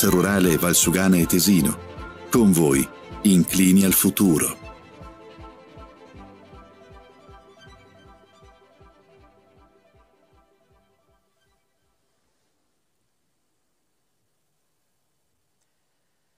Cassa Rurale Valsugana e Tesino, con voi, inclini al futuro.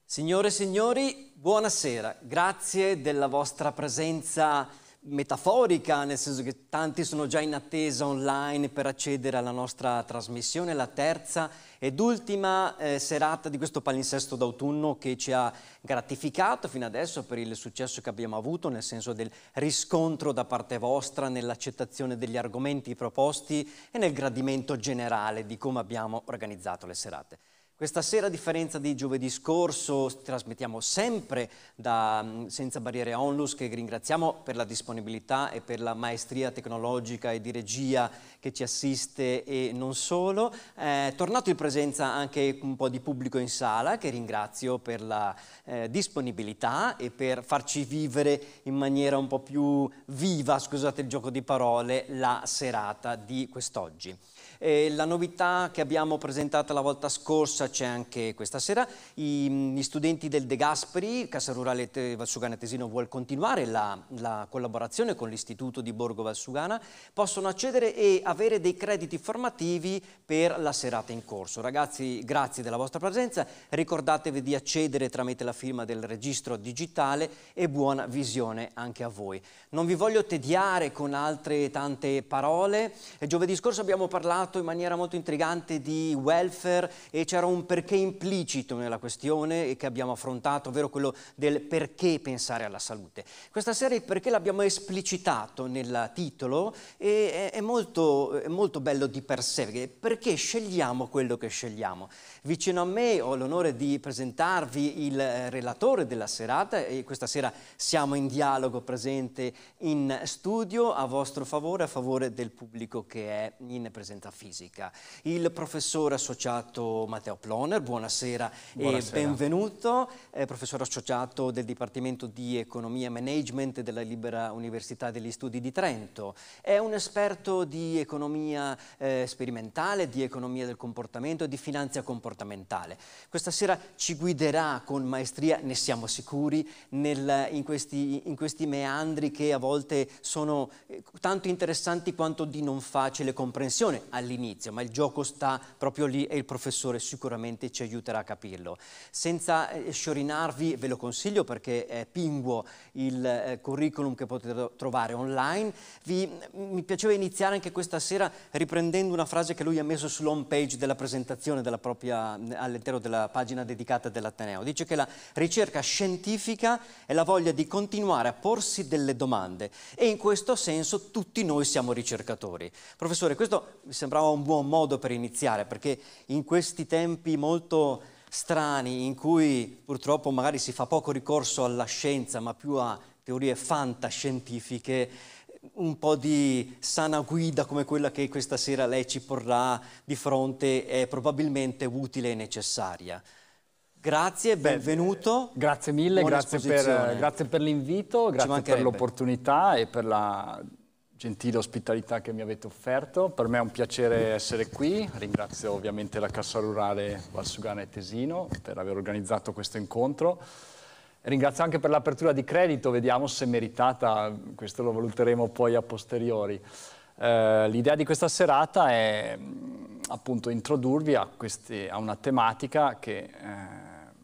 Signore e signori, buonasera, grazie della vostra presenza metaforica, nel senso che tanti sono già in attesa online per accedere alla nostra trasmissione, la terza ed ultima eh, serata di questo palinsesto d'autunno che ci ha gratificato fino adesso per il successo che abbiamo avuto, nel senso del riscontro da parte vostra nell'accettazione degli argomenti proposti e nel gradimento generale di come abbiamo organizzato le serate. Questa sera, a differenza di giovedì scorso, trasmettiamo sempre da mm, Senza Barriere Onlus, che ringraziamo per la disponibilità e per la maestria tecnologica e di regia che ci assiste e non solo. Eh, tornato in presenza anche un po' di pubblico in sala, che ringrazio per la eh, disponibilità e per farci vivere in maniera un po' più viva, scusate il gioco di parole, la serata di quest'oggi. Eh, la novità che abbiamo presentato la volta scorsa c'è anche questa sera. I, mm, gli studenti del De Gasperi, Casa Rurale Valsugana Tesino vuole continuare la, la collaborazione con l'Istituto di Borgo Valsugana, possono accedere e avere dei crediti formativi per la serata in corso. Ragazzi, grazie della vostra presenza, ricordatevi di accedere tramite la firma del registro digitale e buona visione anche a voi. Non vi voglio tediare con altre tante parole, eh, giovedì scorso abbiamo parlato parlato in maniera molto intrigante di welfare e c'era un perché implicito nella questione che abbiamo affrontato, ovvero quello del perché pensare alla salute. Questa sera il perché l'abbiamo esplicitato nel titolo e è molto, è molto bello di per sé, perché scegliamo quello che scegliamo. Vicino a me ho l'onore di presentarvi il eh, relatore della serata e questa sera siamo in dialogo presente in studio a vostro favore, a favore del pubblico che è in presenza fisica. Il professore associato Matteo Ploner, buonasera, buonasera. e benvenuto, È eh, professore associato del Dipartimento di Economia e Management della Libera Università degli Studi di Trento. È un esperto di economia eh, sperimentale, di economia del comportamento e di finanza comportamentale. Questa sera ci guiderà con maestria, ne siamo sicuri, nel, in, questi, in questi meandri che a volte sono eh, tanto interessanti quanto di non facile comprensione all'inizio, ma il gioco sta proprio lì e il professore sicuramente ci aiuterà a capirlo. Senza eh, sciorinarvi, ve lo consiglio perché è pinguo il eh, curriculum che potete trovare online, Vi, mm, mi piaceva iniziare anche questa sera riprendendo una frase che lui ha messo sull'home page della presentazione della propria, mm, all'interno della pagina dedicata dell'Ateneo. Dice che la ricerca scientifica è la voglia di continuare a porsi delle domande e in questo senso tutti noi siamo ricercatori. Professore, questo mi sembrava sembrava un buon modo per iniziare, perché in questi tempi molto strani, in cui purtroppo magari si fa poco ricorso alla scienza, ma più a teorie fantascientifiche, un po' di sana guida come quella che questa sera lei ci porrà di fronte è probabilmente utile e necessaria. Grazie, benvenuto. Grazie mille, grazie per, grazie per, l'invito, grazie per l'opportunità e per la gentile ospitalità che mi avete offerto. Per me è un piacere essere qui. Ringrazio ovviamente la Cassa Rurale Valsugana e Tesino per aver organizzato questo incontro. Ringrazio anche per l'apertura di credito, vediamo se meritata, questo lo valuteremo poi a posteriori. Eh, l'idea di questa serata è mm, appunto introdurvi a, queste, a una tematica che eh,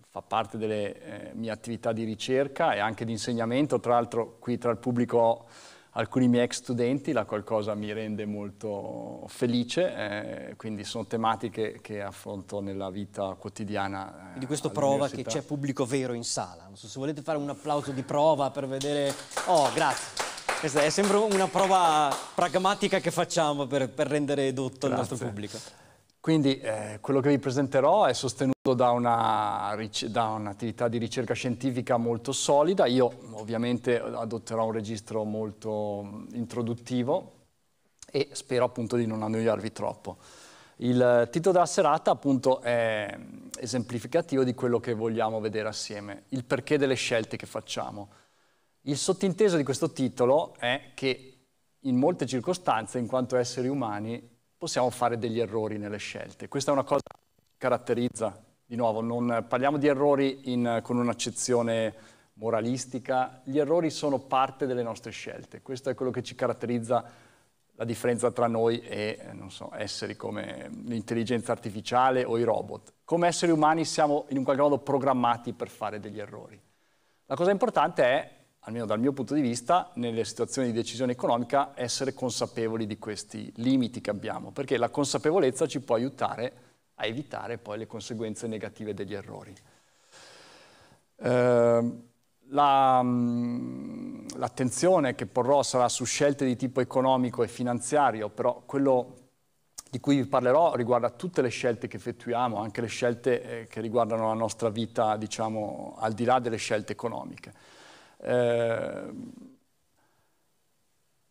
fa parte delle eh, mie attività di ricerca e anche di insegnamento, tra l'altro qui tra il pubblico alcuni miei ex studenti, la qualcosa mi rende molto felice, eh, quindi sono tematiche che affronto nella vita quotidiana. Eh, di questo prova che c'è pubblico vero in sala, non so se volete fare un applauso di prova per vedere... Oh, grazie. Questa è sempre una prova pragmatica che facciamo per, per rendere dotto grazie. il nostro pubblico. Quindi eh, quello che vi presenterò è sostenuto da, una, da un'attività di ricerca scientifica molto solida. Io ovviamente adotterò un registro molto introduttivo e spero appunto di non annoiarvi troppo. Il titolo della serata appunto è esemplificativo di quello che vogliamo vedere assieme, il perché delle scelte che facciamo. Il sottinteso di questo titolo è che in molte circostanze, in quanto esseri umani, possiamo fare degli errori nelle scelte. Questa è una cosa che caratterizza, di nuovo, non parliamo di errori in, con un'accezione moralistica, gli errori sono parte delle nostre scelte, questo è quello che ci caratterizza la differenza tra noi e so, esseri come l'intelligenza artificiale o i robot. Come esseri umani siamo in un qualche modo programmati per fare degli errori. La cosa importante è almeno dal mio punto di vista, nelle situazioni di decisione economica, essere consapevoli di questi limiti che abbiamo, perché la consapevolezza ci può aiutare a evitare poi le conseguenze negative degli errori. Eh, l'attenzione che porrò sarà su scelte di tipo economico e finanziario, però quello di cui vi parlerò riguarda tutte le scelte che effettuiamo, anche le scelte eh, che riguardano la nostra vita, diciamo, al di là delle scelte economiche. Ehm,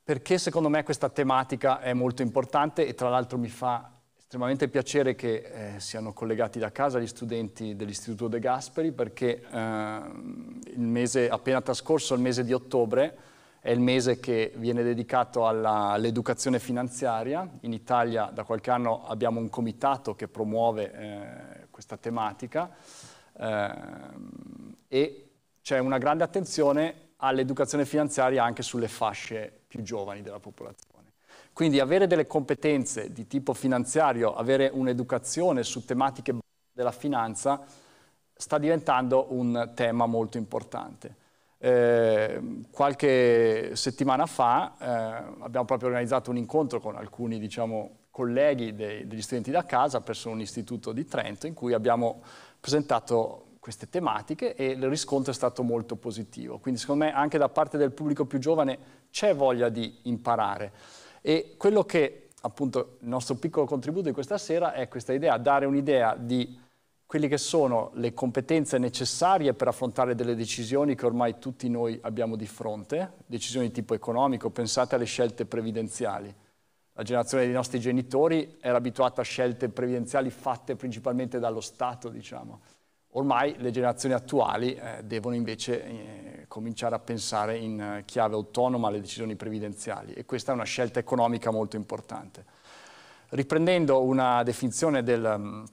perché secondo me questa tematica è molto importante e tra l'altro mi fa estremamente piacere che eh, siano collegati da casa gli studenti dell'Istituto De Gasperi perché eh, il mese appena trascorso, il mese di ottobre, è il mese che viene dedicato all'educazione finanziaria. In Italia da qualche anno abbiamo un comitato che promuove eh, questa tematica ehm, e c'è una grande attenzione all'educazione finanziaria anche sulle fasce più giovani della popolazione. Quindi avere delle competenze di tipo finanziario, avere un'educazione su tematiche della finanza sta diventando un tema molto importante. Eh, qualche settimana fa eh, abbiamo proprio organizzato un incontro con alcuni diciamo, colleghi dei, degli studenti da casa presso un istituto di Trento in cui abbiamo presentato queste tematiche e il riscontro è stato molto positivo. Quindi secondo me anche da parte del pubblico più giovane c'è voglia di imparare. E quello che appunto il nostro piccolo contributo di questa sera è questa idea, dare un'idea di quelle che sono le competenze necessarie per affrontare delle decisioni che ormai tutti noi abbiamo di fronte, decisioni di tipo economico, pensate alle scelte previdenziali. La generazione dei nostri genitori era abituata a scelte previdenziali fatte principalmente dallo Stato, diciamo Ormai le generazioni attuali eh, devono invece eh, cominciare a pensare in eh, chiave autonoma alle decisioni previdenziali e questa è una scelta economica molto importante. Riprendendo una definizione del, mm,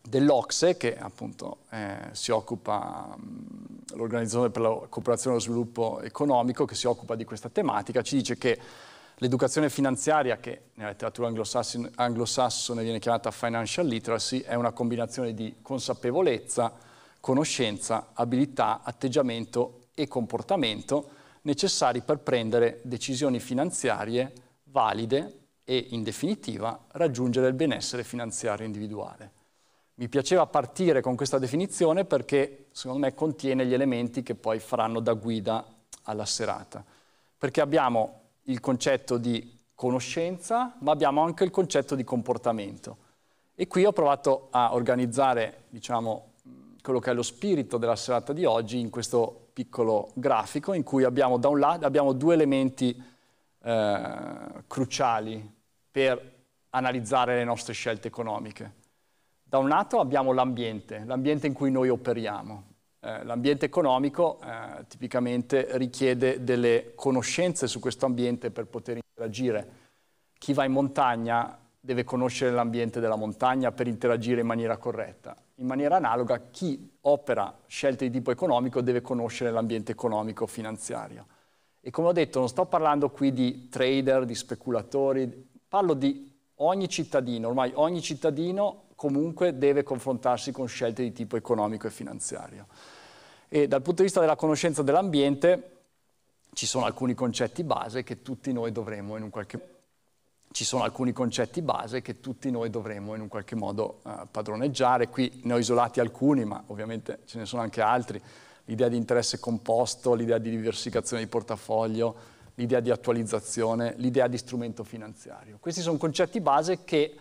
dell'Ocse, che appunto eh, si occupa, mm, l'Organizzazione per la Cooperazione e lo Sviluppo Economico, che si occupa di questa tematica, ci dice che L'educazione finanziaria, che nella letteratura anglosassone, viene chiamata financial literacy, è una combinazione di consapevolezza, conoscenza, abilità, atteggiamento e comportamento necessari per prendere decisioni finanziarie valide e, in definitiva, raggiungere il benessere finanziario individuale. Mi piaceva partire con questa definizione perché, secondo me, contiene gli elementi che poi faranno da guida alla serata. Perché abbiamo il concetto di conoscenza, ma abbiamo anche il concetto di comportamento. E qui ho provato a organizzare, diciamo, quello che è lo spirito della serata di oggi in questo piccolo grafico in cui abbiamo da un lato abbiamo due elementi eh, cruciali per analizzare le nostre scelte economiche. Da un lato abbiamo l'ambiente, l'ambiente in cui noi operiamo, eh, l'ambiente economico eh, tipicamente richiede delle conoscenze su questo ambiente per poter interagire. Chi va in montagna deve conoscere l'ambiente della montagna per interagire in maniera corretta. In maniera analoga, chi opera scelte di tipo economico deve conoscere l'ambiente economico finanziario. E come ho detto, non sto parlando qui di trader, di speculatori, parlo di ogni cittadino, ormai ogni cittadino comunque deve confrontarsi con scelte di tipo economico e finanziario e dal punto di vista della conoscenza dell'ambiente ci sono alcuni concetti base che tutti noi dovremmo in un qualche modo ci sono alcuni concetti base che tutti noi dovremmo in un qualche modo uh, padroneggiare. Qui ne ho isolati alcuni, ma ovviamente ce ne sono anche altri. L'idea di interesse composto, l'idea di diversificazione di portafoglio, l'idea di attualizzazione, l'idea di strumento finanziario. Questi sono concetti base che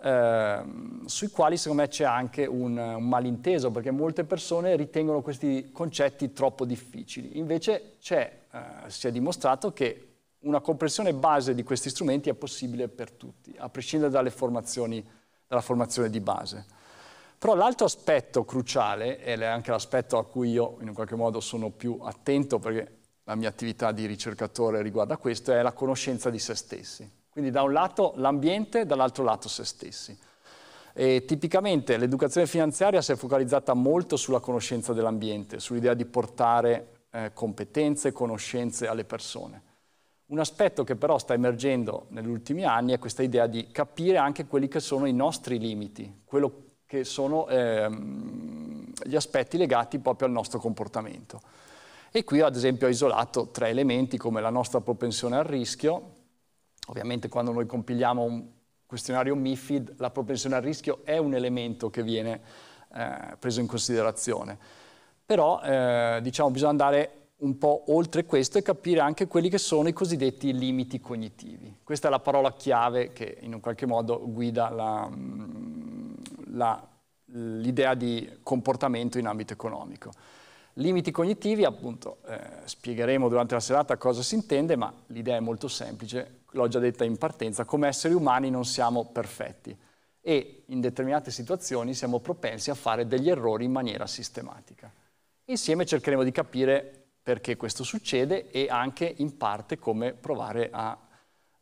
Ehm, sui quali secondo me c'è anche un, un, malinteso, perché molte persone ritengono questi concetti troppo difficili. Invece eh, si è dimostrato che una comprensione base di questi strumenti è possibile per tutti, a prescindere dalla formazione di base. Però l'altro aspetto cruciale, ed è anche l'aspetto a cui io in un qualche modo sono più attento, perché la mia attività di ricercatore riguarda questo, è la conoscenza di se stessi. Quindi da un lato l'ambiente, dall'altro lato se stessi. E tipicamente l'educazione finanziaria si è focalizzata molto sulla conoscenza dell'ambiente, sull'idea di portare eh, competenze conoscenze alle persone. Un aspetto che però sta emergendo negli ultimi anni è questa idea di capire anche quelli che sono i nostri limiti, quello che sono eh, gli aspetti legati proprio al nostro comportamento. E qui ad esempio ho isolato tre elementi come la nostra propensione al rischio, Ovviamente quando noi compiliamo un questionario MIFID la propensione al rischio è un elemento che viene eh, preso in considerazione. Però eh, diciamo, bisogna andare un po' oltre questo e capire anche quelli che sono i cosiddetti limiti cognitivi. Questa è la parola chiave che in un qualche modo guida mm, l'idea di comportamento in ambito economico. Limiti cognitivi, appunto, eh, spiegheremo durante la serata cosa si intende, ma l'idea è molto semplice l'ho già detta in partenza, come esseri umani non siamo perfetti e in determinate situazioni siamo propensi a fare degli errori in maniera sistematica. Insieme cercheremo di capire perché questo succede e anche in parte come provare a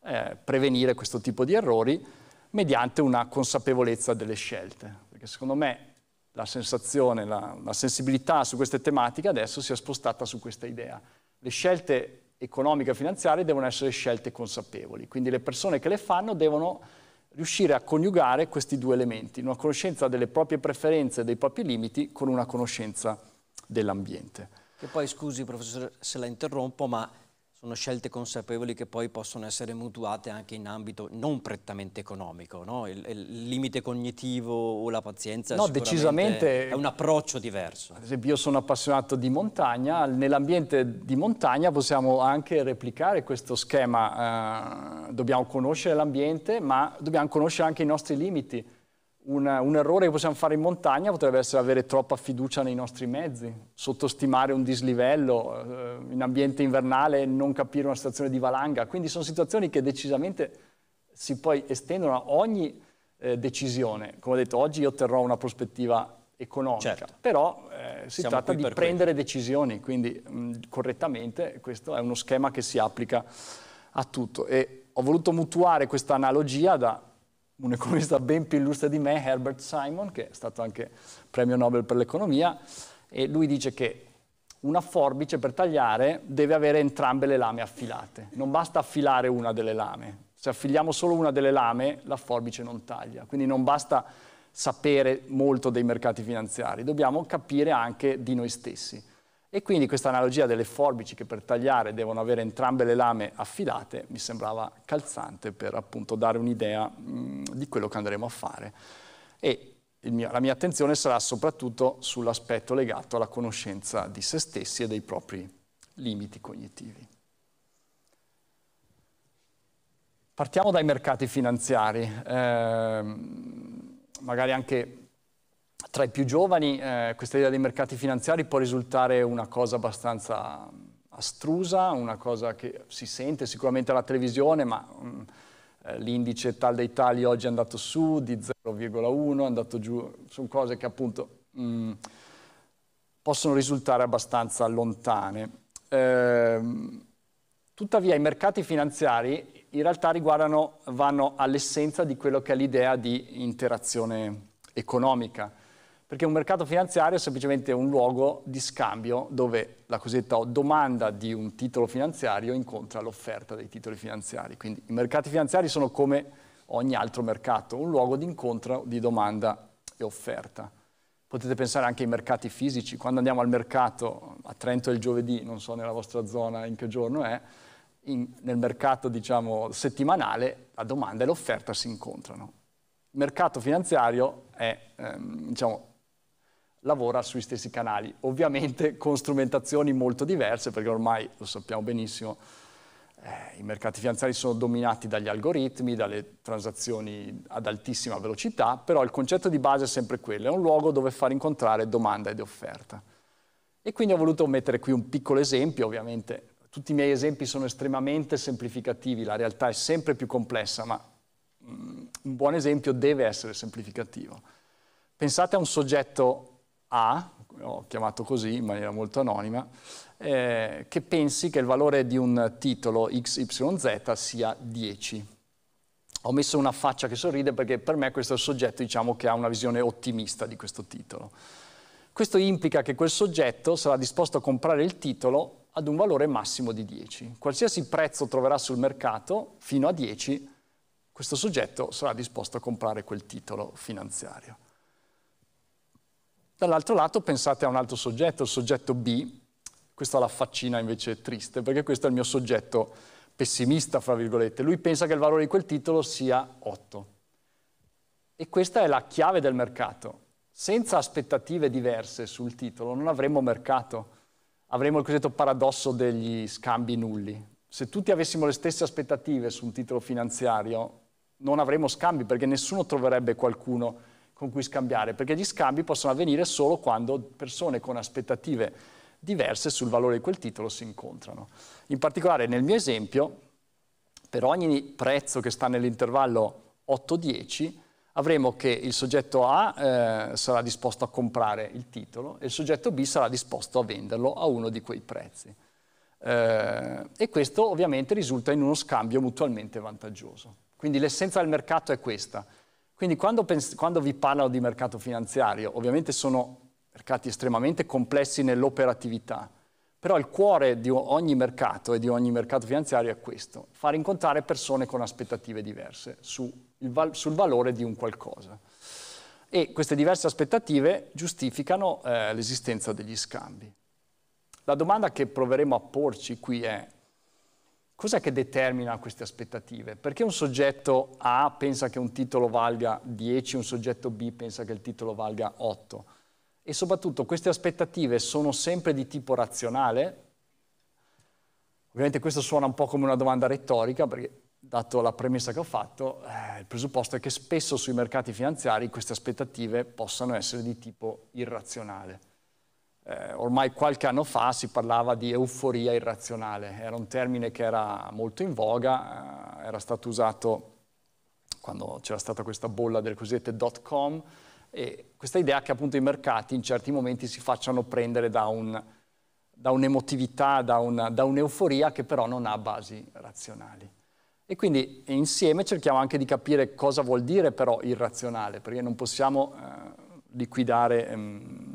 eh, prevenire questo tipo di errori mediante una consapevolezza delle scelte. Perché secondo me la sensazione, la, la sensibilità su queste tematiche adesso si è spostata su questa idea. Le scelte economica e finanziaria devono essere scelte consapevoli. Quindi le persone che le fanno devono riuscire a coniugare questi due elementi, una conoscenza delle proprie preferenze e dei propri limiti con una conoscenza dell'ambiente. Che poi, scusi professore se la interrompo, ma sono scelte consapevoli che poi possono essere mutuate anche in ambito non prettamente economico, no? il, il, limite cognitivo o la pazienza no, decisamente, è un approccio diverso. Ad esempio io sono appassionato di montagna, nell'ambiente di montagna possiamo anche replicare questo schema, eh, dobbiamo conoscere l'ambiente ma dobbiamo conoscere anche i nostri limiti una, un errore che possiamo fare in montagna potrebbe essere avere troppa fiducia nei nostri mezzi, sottostimare un dislivello, eh, in ambiente invernale non capire una situazione di valanga. Quindi sono situazioni che decisamente si poi estendono a ogni eh, decisione. Come ho detto, oggi io otterrò una prospettiva economica, certo. però eh, si Siamo tratta di prendere quello. decisioni, quindi mh, mm, correttamente questo è uno schema che si applica a tutto. E ho voluto mutuare questa analogia da un economista ben più illustre di me, Herbert Simon, che è stato anche premio Nobel per l'economia, e lui dice che una forbice per tagliare deve avere entrambe le lame affilate. Non basta affilare una delle lame. Se affiliamo solo una delle lame, la forbice non taglia. Quindi non basta sapere molto dei mercati finanziari, dobbiamo capire anche di noi stessi. E quindi questa analogia delle forbici che per tagliare devono avere entrambe le lame affidate mi sembrava calzante per appunto dare un'idea mh, mm, di quello che andremo a fare. E mio, la mia attenzione sarà soprattutto sull'aspetto legato alla conoscenza di se stessi e dei propri limiti cognitivi. Partiamo dai mercati finanziari, eh, magari anche tra i più giovani eh, questa idea dei mercati finanziari può risultare una cosa abbastanza mm, astrusa, una cosa che si sente sicuramente alla televisione, ma mh, mm, eh, l'indice tal dei tagli oggi è andato su di 0,1, è andato giù, sono cose che appunto mh, mm, possono risultare abbastanza lontane. Ehm, tuttavia i mercati finanziari in realtà riguardano, vanno all'essenza di quello che è l'idea di interazione economica perché un mercato finanziario è semplicemente un luogo di scambio dove la cosiddetta domanda di un titolo finanziario incontra l'offerta dei titoli finanziari. Quindi i mercati finanziari sono come ogni altro mercato, un luogo di incontro di domanda e offerta. Potete pensare anche ai mercati fisici, quando andiamo al mercato a Trento il giovedì, non so nella vostra zona in che giorno è, in, nel mercato diciamo, settimanale la domanda e l'offerta si incontrano. Il mercato finanziario è ehm, diciamo, lavora sui stessi canali, ovviamente con strumentazioni molto diverse perché ormai lo sappiamo benissimo, eh, i mercati finanziari sono dominati dagli algoritmi, dalle transazioni ad altissima velocità, però il concetto di base è sempre quello, è un luogo dove far incontrare domanda ed offerta. E quindi ho voluto mettere qui un piccolo esempio, ovviamente tutti i miei esempi sono estremamente semplificativi, la realtà è sempre più complessa, ma mm, un buon esempio deve essere semplificativo. Pensate a un soggetto a, ho chiamato così in maniera molto anonima, eh, che pensi che il valore di un titolo XYZ sia 10. Ho messo una faccia che sorride perché per me questo è il soggetto diciamo, che ha una visione ottimista di questo titolo. Questo implica che quel soggetto sarà disposto a comprare il titolo ad un valore massimo di 10. Qualsiasi prezzo troverà sul mercato fino a 10, questo soggetto sarà disposto a comprare quel titolo finanziario. Dall'altro lato pensate a un altro soggetto, il soggetto B, questa la faccina invece triste, perché questo è il mio soggetto pessimista, fra virgolette. Lui pensa che il valore di quel titolo sia 8. E questa è la chiave del mercato. Senza aspettative diverse sul titolo non avremmo mercato, avremmo il cosiddetto paradosso degli scambi nulli. Se tutti avessimo le stesse aspettative su un titolo finanziario, non avremmo scambi perché nessuno troverebbe qualcuno con cui scambiare, perché gli scambi possono avvenire solo quando persone con aspettative diverse sul valore di quel titolo si incontrano. In particolare nel mio esempio, per ogni prezzo che sta nell'intervallo 8-10, avremo che il soggetto A eh, sarà disposto a comprare il titolo e il soggetto B sarà disposto a venderlo a uno di quei prezzi. Eh, e questo ovviamente risulta in uno scambio mutualmente vantaggioso. Quindi l'essenza del mercato è questa, quindi quando, quando vi parlano di mercato finanziario, ovviamente sono mercati estremamente complessi nell'operatività, però il cuore di ogni mercato e di ogni mercato finanziario è questo, far incontrare persone con aspettative diverse su val sul valore di un qualcosa. E queste diverse aspettative giustificano eh, l'esistenza degli scambi. La domanda che proveremo a porci qui è Cos'è che determina queste aspettative? Perché un soggetto A pensa che un titolo valga 10, un soggetto B pensa che il titolo valga 8? E soprattutto queste aspettative sono sempre di tipo razionale? Ovviamente questo suona un po' come una domanda retorica, perché dato la premessa che ho fatto, eh, il presupposto è che spesso sui mercati finanziari queste aspettative possano essere di tipo irrazionale eh, ormai qualche anno fa si parlava di euforia irrazionale, era un termine che era molto in voga, eh, era stato usato quando c'era stata questa bolla delle cosiddette dot com e questa idea che appunto i mercati in certi momenti si facciano prendere da, un, da un'emotività, da, un, da un'euforia che però non ha basi razionali. E quindi insieme cerchiamo anche di capire cosa vuol dire però irrazionale, perché non possiamo eh, liquidare ehm,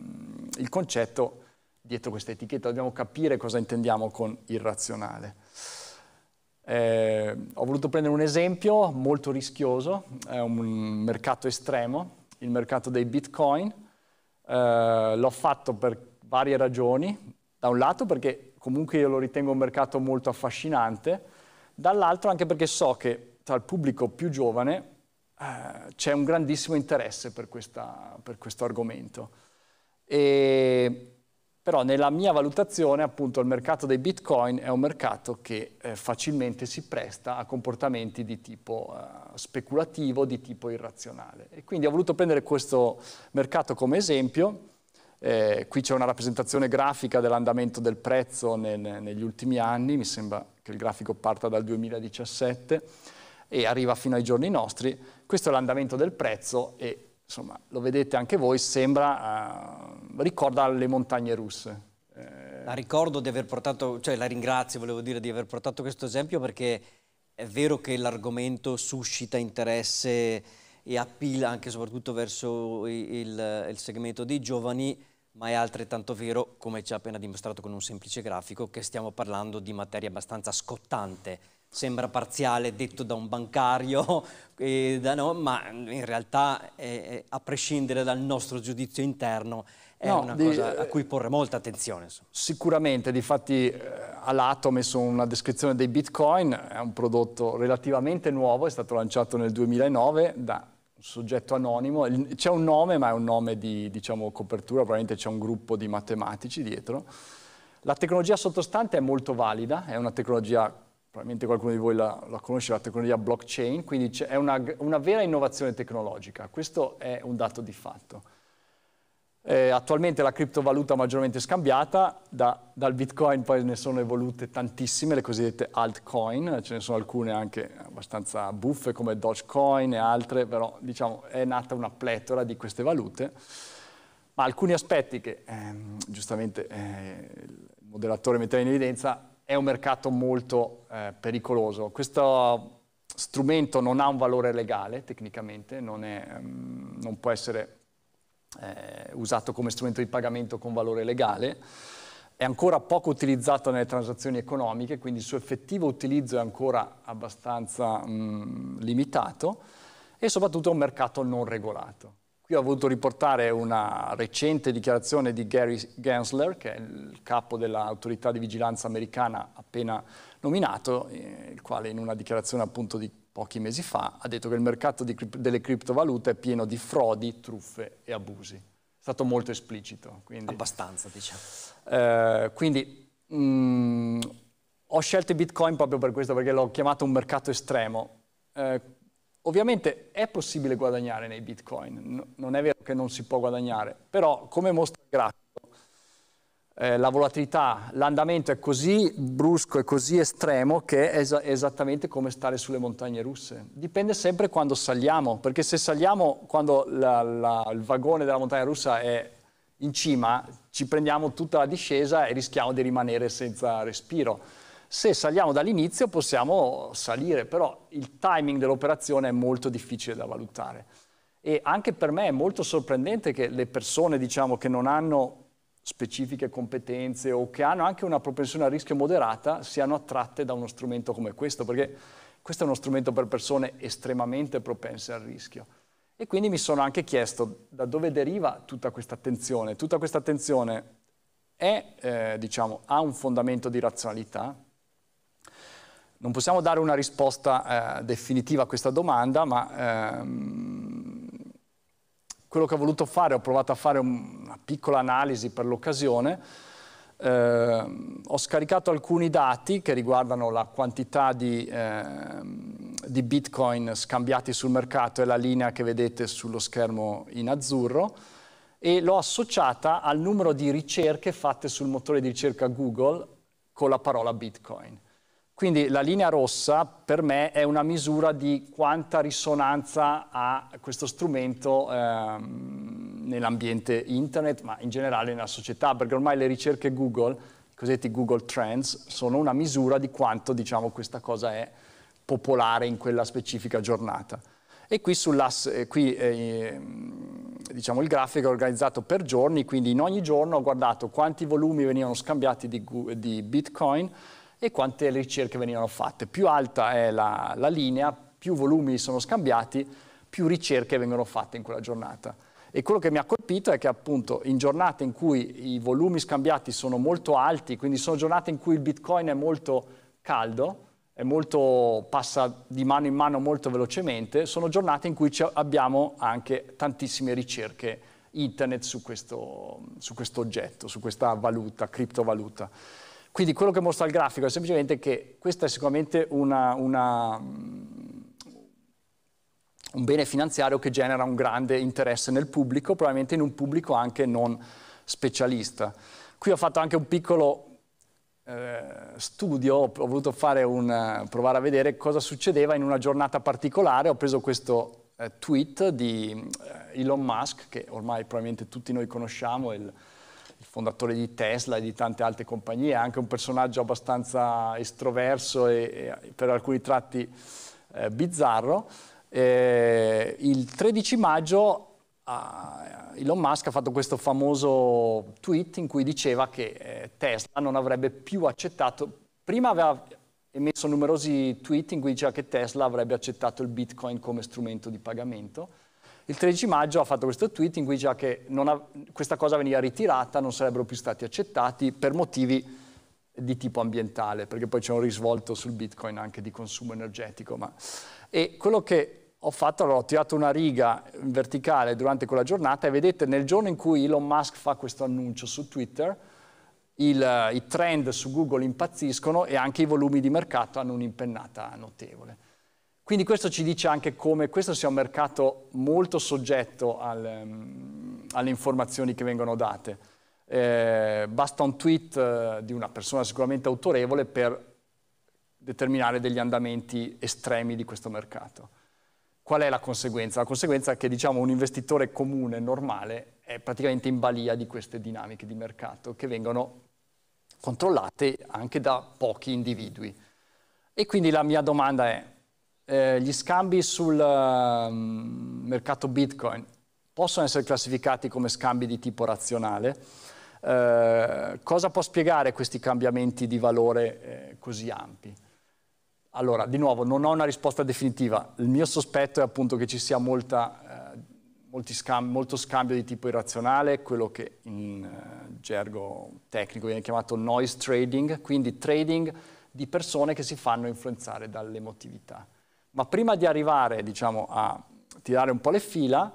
il concetto dietro questa etichetta, dobbiamo capire cosa intendiamo con irrazionale. Eh, ho voluto prendere un esempio molto rischioso, è un mercato estremo, il mercato dei bitcoin. Eh, l'ho fatto per varie ragioni, da un lato perché comunque io lo ritengo un mercato molto affascinante, dall'altro anche perché so che tra il pubblico più giovane eh, c'è un grandissimo interesse per, questa, per questo argomento. E, però nella mia valutazione appunto il mercato dei bitcoin è un mercato che eh, facilmente si presta a comportamenti di tipo eh, speculativo, di tipo irrazionale. E quindi ho voluto prendere questo mercato come esempio. Eh, qui c'è una rappresentazione grafica dell'andamento del prezzo nel, negli ultimi anni, mi sembra che il grafico parta dal 2017 e arriva fino ai giorni nostri. Questo è l'andamento del prezzo e insomma, lo vedete anche voi, sembra, uh, ricorda le montagne russe. Eh, la ricordo di aver portato, cioè la ringrazio, volevo dire, di aver portato questo esempio perché è vero che l'argomento suscita interesse e appila anche e soprattutto verso il, il segmento dei giovani, ma è altrettanto vero, come ci ha appena dimostrato con un semplice grafico, che stiamo parlando di materia abbastanza scottante sembra parziale detto da un bancario, eh, da no, ma in realtà eh, a prescindere dal nostro giudizio interno è no, una di, cosa a eh, cui porre molta attenzione. Insomma. Sicuramente, difatti eh, a lato ho messo una descrizione dei bitcoin, è un prodotto relativamente nuovo, è stato lanciato nel 2009 da un soggetto anonimo, c'è un nome ma è un nome di diciamo, copertura, probabilmente c'è un gruppo di matematici dietro. La tecnologia sottostante è molto valida, è una tecnologia probabilmente qualcuno di voi la, la conosce, la tecnologia blockchain, quindi è una, una, vera innovazione tecnologica, questo è un dato di fatto. Eh, attualmente la criptovaluta maggiormente scambiata, da, dal bitcoin poi ne sono evolute tantissime, le cosiddette altcoin, ce ne sono alcune anche abbastanza buffe come Dogecoin e altre, però diciamo è nata una pletora di queste valute, ma alcuni aspetti che eh, giustamente eh, il moderatore metteva in evidenza è un mercato molto eh, pericoloso. Questo strumento non ha un valore legale tecnicamente, non, è, um, non può essere eh, usato come strumento di pagamento con valore legale, è ancora poco utilizzato nelle transazioni economiche, quindi il suo effettivo utilizzo è ancora abbastanza um, limitato e soprattutto è un mercato non regolato. Io ho voluto riportare una recente dichiarazione di Gary Gensler, che è il capo dell'autorità di vigilanza americana appena nominato, eh, il quale in una dichiarazione appunto di pochi mesi fa ha detto che il mercato di, delle criptovalute è pieno di frodi, truffe e abusi. È stato molto esplicito. Quindi, Abbastanza, diciamo. Eh, quindi mh, mm, ho scelto Bitcoin proprio per questo, perché l'ho chiamato un mercato estremo. Eh, Ovviamente è possibile guadagnare nei bitcoin, non è vero che non si può guadagnare, però come mostra il grafico, eh, la volatilità, l'andamento è così brusco e così estremo che è es esattamente come stare sulle montagne russe. Dipende sempre quando saliamo, perché se saliamo quando la, la, il vagone della montagna russa è in cima, ci prendiamo tutta la discesa e rischiamo di rimanere senza respiro se saliamo dall'inizio possiamo salire, però il timing dell'operazione è molto difficile da valutare. E anche per me è molto sorprendente che le persone diciamo, che non hanno specifiche competenze o che hanno anche una propensione a rischio moderata siano attratte da uno strumento come questo, perché questo è uno strumento per persone estremamente propense al rischio. E quindi mi sono anche chiesto da dove deriva tutta questa attenzione. Tutta questa attenzione è, eh, diciamo, ha un fondamento di razionalità, non possiamo dare una risposta eh, definitiva a questa domanda, ma ehm, quello che ho voluto fare, ho provato a fare un, una piccola analisi per l'occasione, eh, ho scaricato alcuni dati che riguardano la quantità di, eh, di bitcoin scambiati sul mercato, è la linea che vedete sullo schermo in azzurro, e l'ho associata al numero di ricerche fatte sul motore di ricerca Google con la parola bitcoin. Quindi la linea rossa per me è una misura di quanta risonanza ha questo strumento ehm, nell'ambiente internet, ma in generale nella società, perché ormai le ricerche Google, i cosiddetti Google Trends, sono una misura di quanto diciamo, questa cosa è popolare in quella specifica giornata. E qui, eh, qui eh, ehm, diciamo, il grafico è organizzato per giorni, quindi in ogni giorno ho guardato quanti volumi venivano scambiati di, di Bitcoin, e quante ricerche venivano fatte. Più alta è la, la linea, più volumi sono scambiati, più ricerche vengono fatte in quella giornata. E quello che mi ha colpito è che appunto in giornate in cui i volumi scambiati sono molto alti, quindi sono giornate in cui il bitcoin è molto caldo, è molto, passa di mano in mano molto velocemente, sono giornate in cui abbiamo anche tantissime ricerche internet su questo, su questo oggetto, su questa valuta, criptovaluta. Quindi quello che mostra il grafico è semplicemente che questo è sicuramente una, una, mm, un bene finanziario che genera un grande interesse nel pubblico, probabilmente in un pubblico anche non specialista. Qui ho fatto anche un piccolo eh, studio, ho voluto un, provare a vedere cosa succedeva in una giornata particolare, ho preso questo eh, tweet di eh, Elon Musk, che ormai probabilmente tutti noi conosciamo, il, fondatore di Tesla e di tante altre compagnie, anche un personaggio abbastanza estroverso e, e per alcuni tratti eh, bizzarro. Eh, il 13 maggio eh, Elon Musk ha fatto questo famoso tweet in cui diceva che eh, Tesla non avrebbe più accettato, prima aveva emesso numerosi tweet in cui diceva che Tesla avrebbe accettato il Bitcoin come strumento di pagamento, il 13 maggio ha fatto questo tweet in cui diceva che ha, questa cosa veniva ritirata, non sarebbero più stati accettati per motivi di tipo ambientale, perché poi c'è un risvolto sul bitcoin anche di consumo energetico. Ma... E quello che ho fatto, allora, ho tirato una riga in verticale durante quella giornata e vedete nel giorno in cui Elon Musk fa questo annuncio su Twitter, il, eh, i trend su Google impazziscono e anche i volumi di mercato hanno un'impennata notevole. Quindi questo ci dice anche come questo sia un mercato molto soggetto al, um, alle informazioni che vengono date. Eh, basta un tweet eh, di una persona sicuramente autorevole per determinare degli andamenti estremi di questo mercato. Qual è la conseguenza? La conseguenza è che diciamo, un investitore comune, normale, è praticamente in balia di queste dinamiche di mercato che vengono controllate anche da pochi individui. E quindi la mia domanda è, eh, gli scambi sul uh, mercato Bitcoin possono essere classificati come scambi di tipo razionale. Eh, cosa può spiegare questi cambiamenti di valore eh, così ampi? Allora, di nuovo, non ho una risposta definitiva. Il mio sospetto è appunto che ci sia molta, eh, scambi, molto scambio di tipo irrazionale, quello che in eh, gergo tecnico viene chiamato noise trading, quindi trading di persone che si fanno influenzare dall'emotività ma prima di arrivare diciamo, a tirare un po' le fila,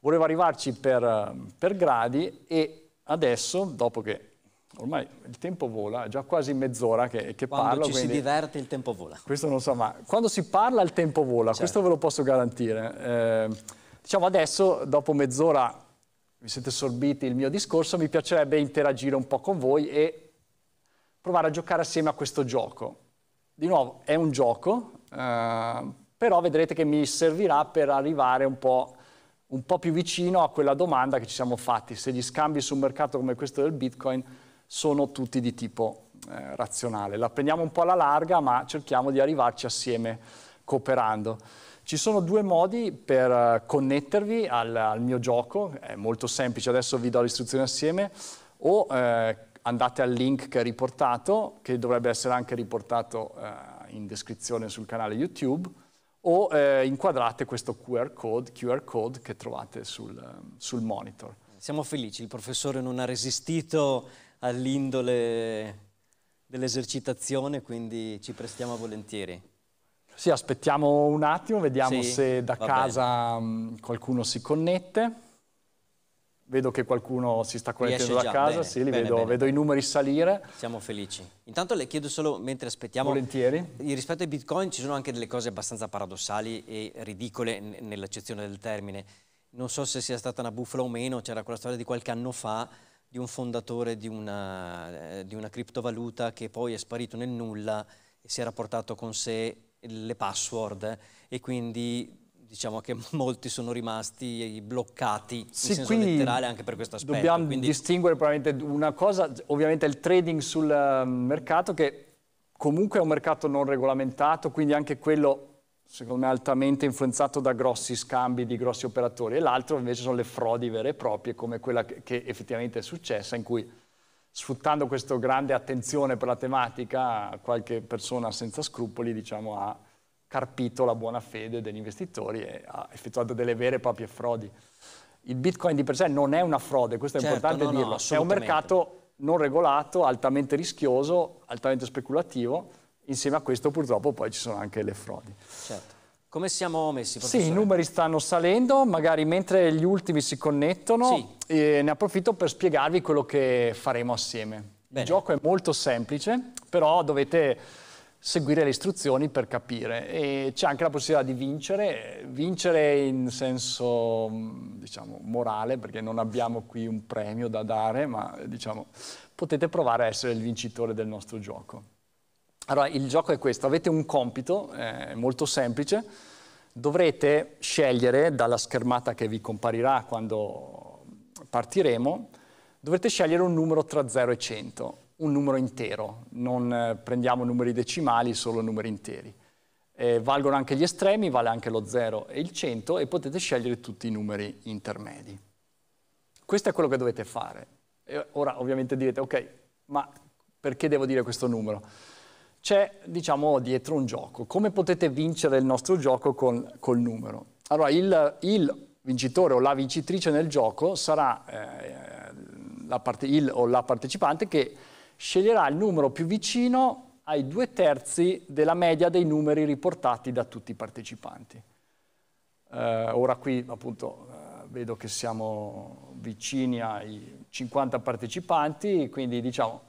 volevo arrivarci per, per gradi e adesso, dopo che ormai il tempo vola, è già quasi mezz'ora che, che quando parlo. Quando ci si diverte il tempo vola. Questo non so, ma quando si parla il tempo vola, certo. questo ve lo posso garantire. Eh, diciamo adesso, dopo mezz'ora vi siete sorbiti il mio discorso, mi piacerebbe interagire un po' con voi e provare a giocare assieme a questo gioco. Di nuovo, è un gioco, eh, però vedrete che mi servirà per arrivare un po', un po', più vicino a quella domanda che ci siamo fatti, se gli scambi su un mercato come questo del Bitcoin sono tutti di tipo eh, razionale. La prendiamo un po' alla larga, ma cerchiamo di arrivarci assieme cooperando. Ci sono due modi per eh, connettervi al, al mio gioco, è molto semplice, adesso vi do le istruzioni assieme, o eh, andate al link che è riportato, che dovrebbe essere anche riportato eh, in descrizione sul canale YouTube o eh, inquadrate questo QR code, QR code che trovate sul, sul monitor. Siamo felici, il professore non ha resistito all'indole dell'esercitazione, quindi ci prestiamo volentieri. Sì, aspettiamo un attimo, vediamo sì, se da casa bene. Mm, qualcuno si connette. Vedo che qualcuno si sta connettendo da casa, bene, sì, li bene, vedo, bene. vedo, i numeri salire. Siamo felici. Intanto le chiedo solo, mentre aspettiamo... Volentieri. Eh, rispetto ai bitcoin ci sono anche delle cose abbastanza paradossali e ridicole nell'accezione del termine. Non so se sia stata una bufala o meno, c'era quella storia di qualche anno fa di un fondatore di una, eh, di una criptovaluta che poi è sparito nel nulla e si era portato con sé le password eh, e quindi diciamo che molti sono rimasti bloccati sì, in senso letterale anche per questo aspetto. Dobbiamo quindi... distinguere probabilmente una cosa, ovviamente il trading sul ehm, mercato che comunque è un mercato non regolamentato, quindi anche quello secondo me altamente influenzato da grossi scambi di grossi operatori e l'altro invece sono le frodi vere e proprie come quella che effettivamente è successa in cui sfruttando questa grande attenzione per la tematica qualche persona senza scrupoli diciamo, ha carpito la buona fede degli investitori e ha effettuato delle vere e proprie frodi. Il bitcoin di per sé non è una frode, questo è certo, importante no, dirlo, no, è un mercato non regolato, altamente rischioso, altamente speculativo, insieme a questo purtroppo poi ci sono anche le frodi. Certo. Come siamo messi? Professore? Sì, i numeri stanno salendo, magari mentre gli ultimi si connettono, sì. eh, ne approfitto per spiegarvi quello che faremo assieme. Bene. Il gioco è molto semplice, però dovete seguire le istruzioni per capire e c'è anche la possibilità di vincere, vincere in senso mm, diciamo, morale perché non abbiamo qui un premio da dare ma diciamo, potete provare a essere il vincitore del nostro gioco. Allora il gioco è questo, avete un compito eh, molto semplice, dovrete scegliere dalla schermata che vi comparirà quando partiremo, dovrete scegliere un numero tra 0 e 100 un numero intero, non eh, prendiamo numeri decimali, solo numeri interi. Eh, valgono anche gli estremi, vale anche lo 0 e il 100 e potete scegliere tutti i numeri intermedi. Questo è quello che dovete fare. E ora ovviamente direte, ok, ma perché devo dire questo numero? C'è, diciamo, dietro un gioco. Come potete vincere il nostro gioco con, col numero? Allora, il, il, vincitore o la vincitrice nel gioco sarà eh, parte, il o la partecipante che sceglierà il numero più vicino ai due terzi della media dei numeri riportati da tutti i partecipanti. Eh, ora qui appunto eh, vedo che siamo vicini ai 50 partecipanti, quindi diciamo,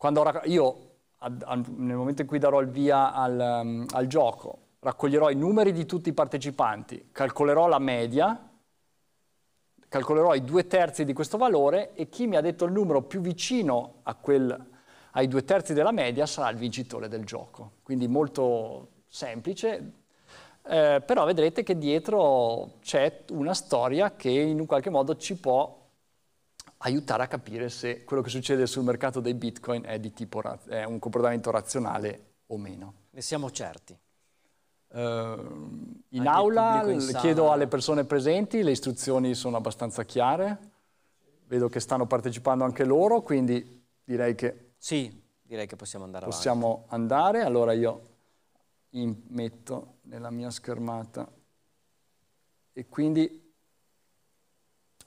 eh, io ad, ad, nel momento in cui darò il via al, mm, al gioco raccoglierò i numeri di tutti i partecipanti, calcolerò la media calcolerò i due terzi di questo valore e chi mi ha detto il numero più vicino quel, ai due terzi della media sarà il vincitore del gioco. Quindi molto semplice, eh, però vedrete che dietro c'è una storia che in un qualche modo ci può aiutare a capire se quello che succede sul mercato dei bitcoin è, tipo, è un comportamento razionale o meno. Ne siamo certi. Ehm, in aula in chiedo alle persone presenti, le istruzioni sono abbastanza chiare, vedo che stanno partecipando anche loro, quindi direi che, sì, direi che possiamo andare possiamo avanti. andare, allora io metto nella mia schermata e quindi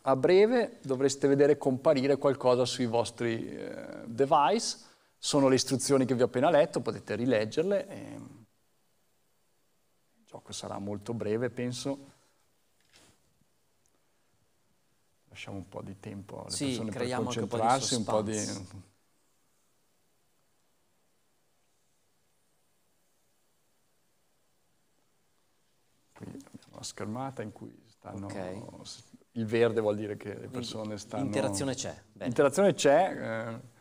a breve dovreste vedere comparire qualcosa sui vostri eh, device, sono le istruzioni che vi ho appena letto, potete rileggerle. E ehm, gioco sarà molto breve, penso. Lasciamo un po' di tempo alle sì, persone per concentrarsi, un po' di... Qui abbiamo la schermata in cui stanno... Okay. Il verde vuol dire che le persone stanno... Interazione c'è. Interazione c'è. Eh,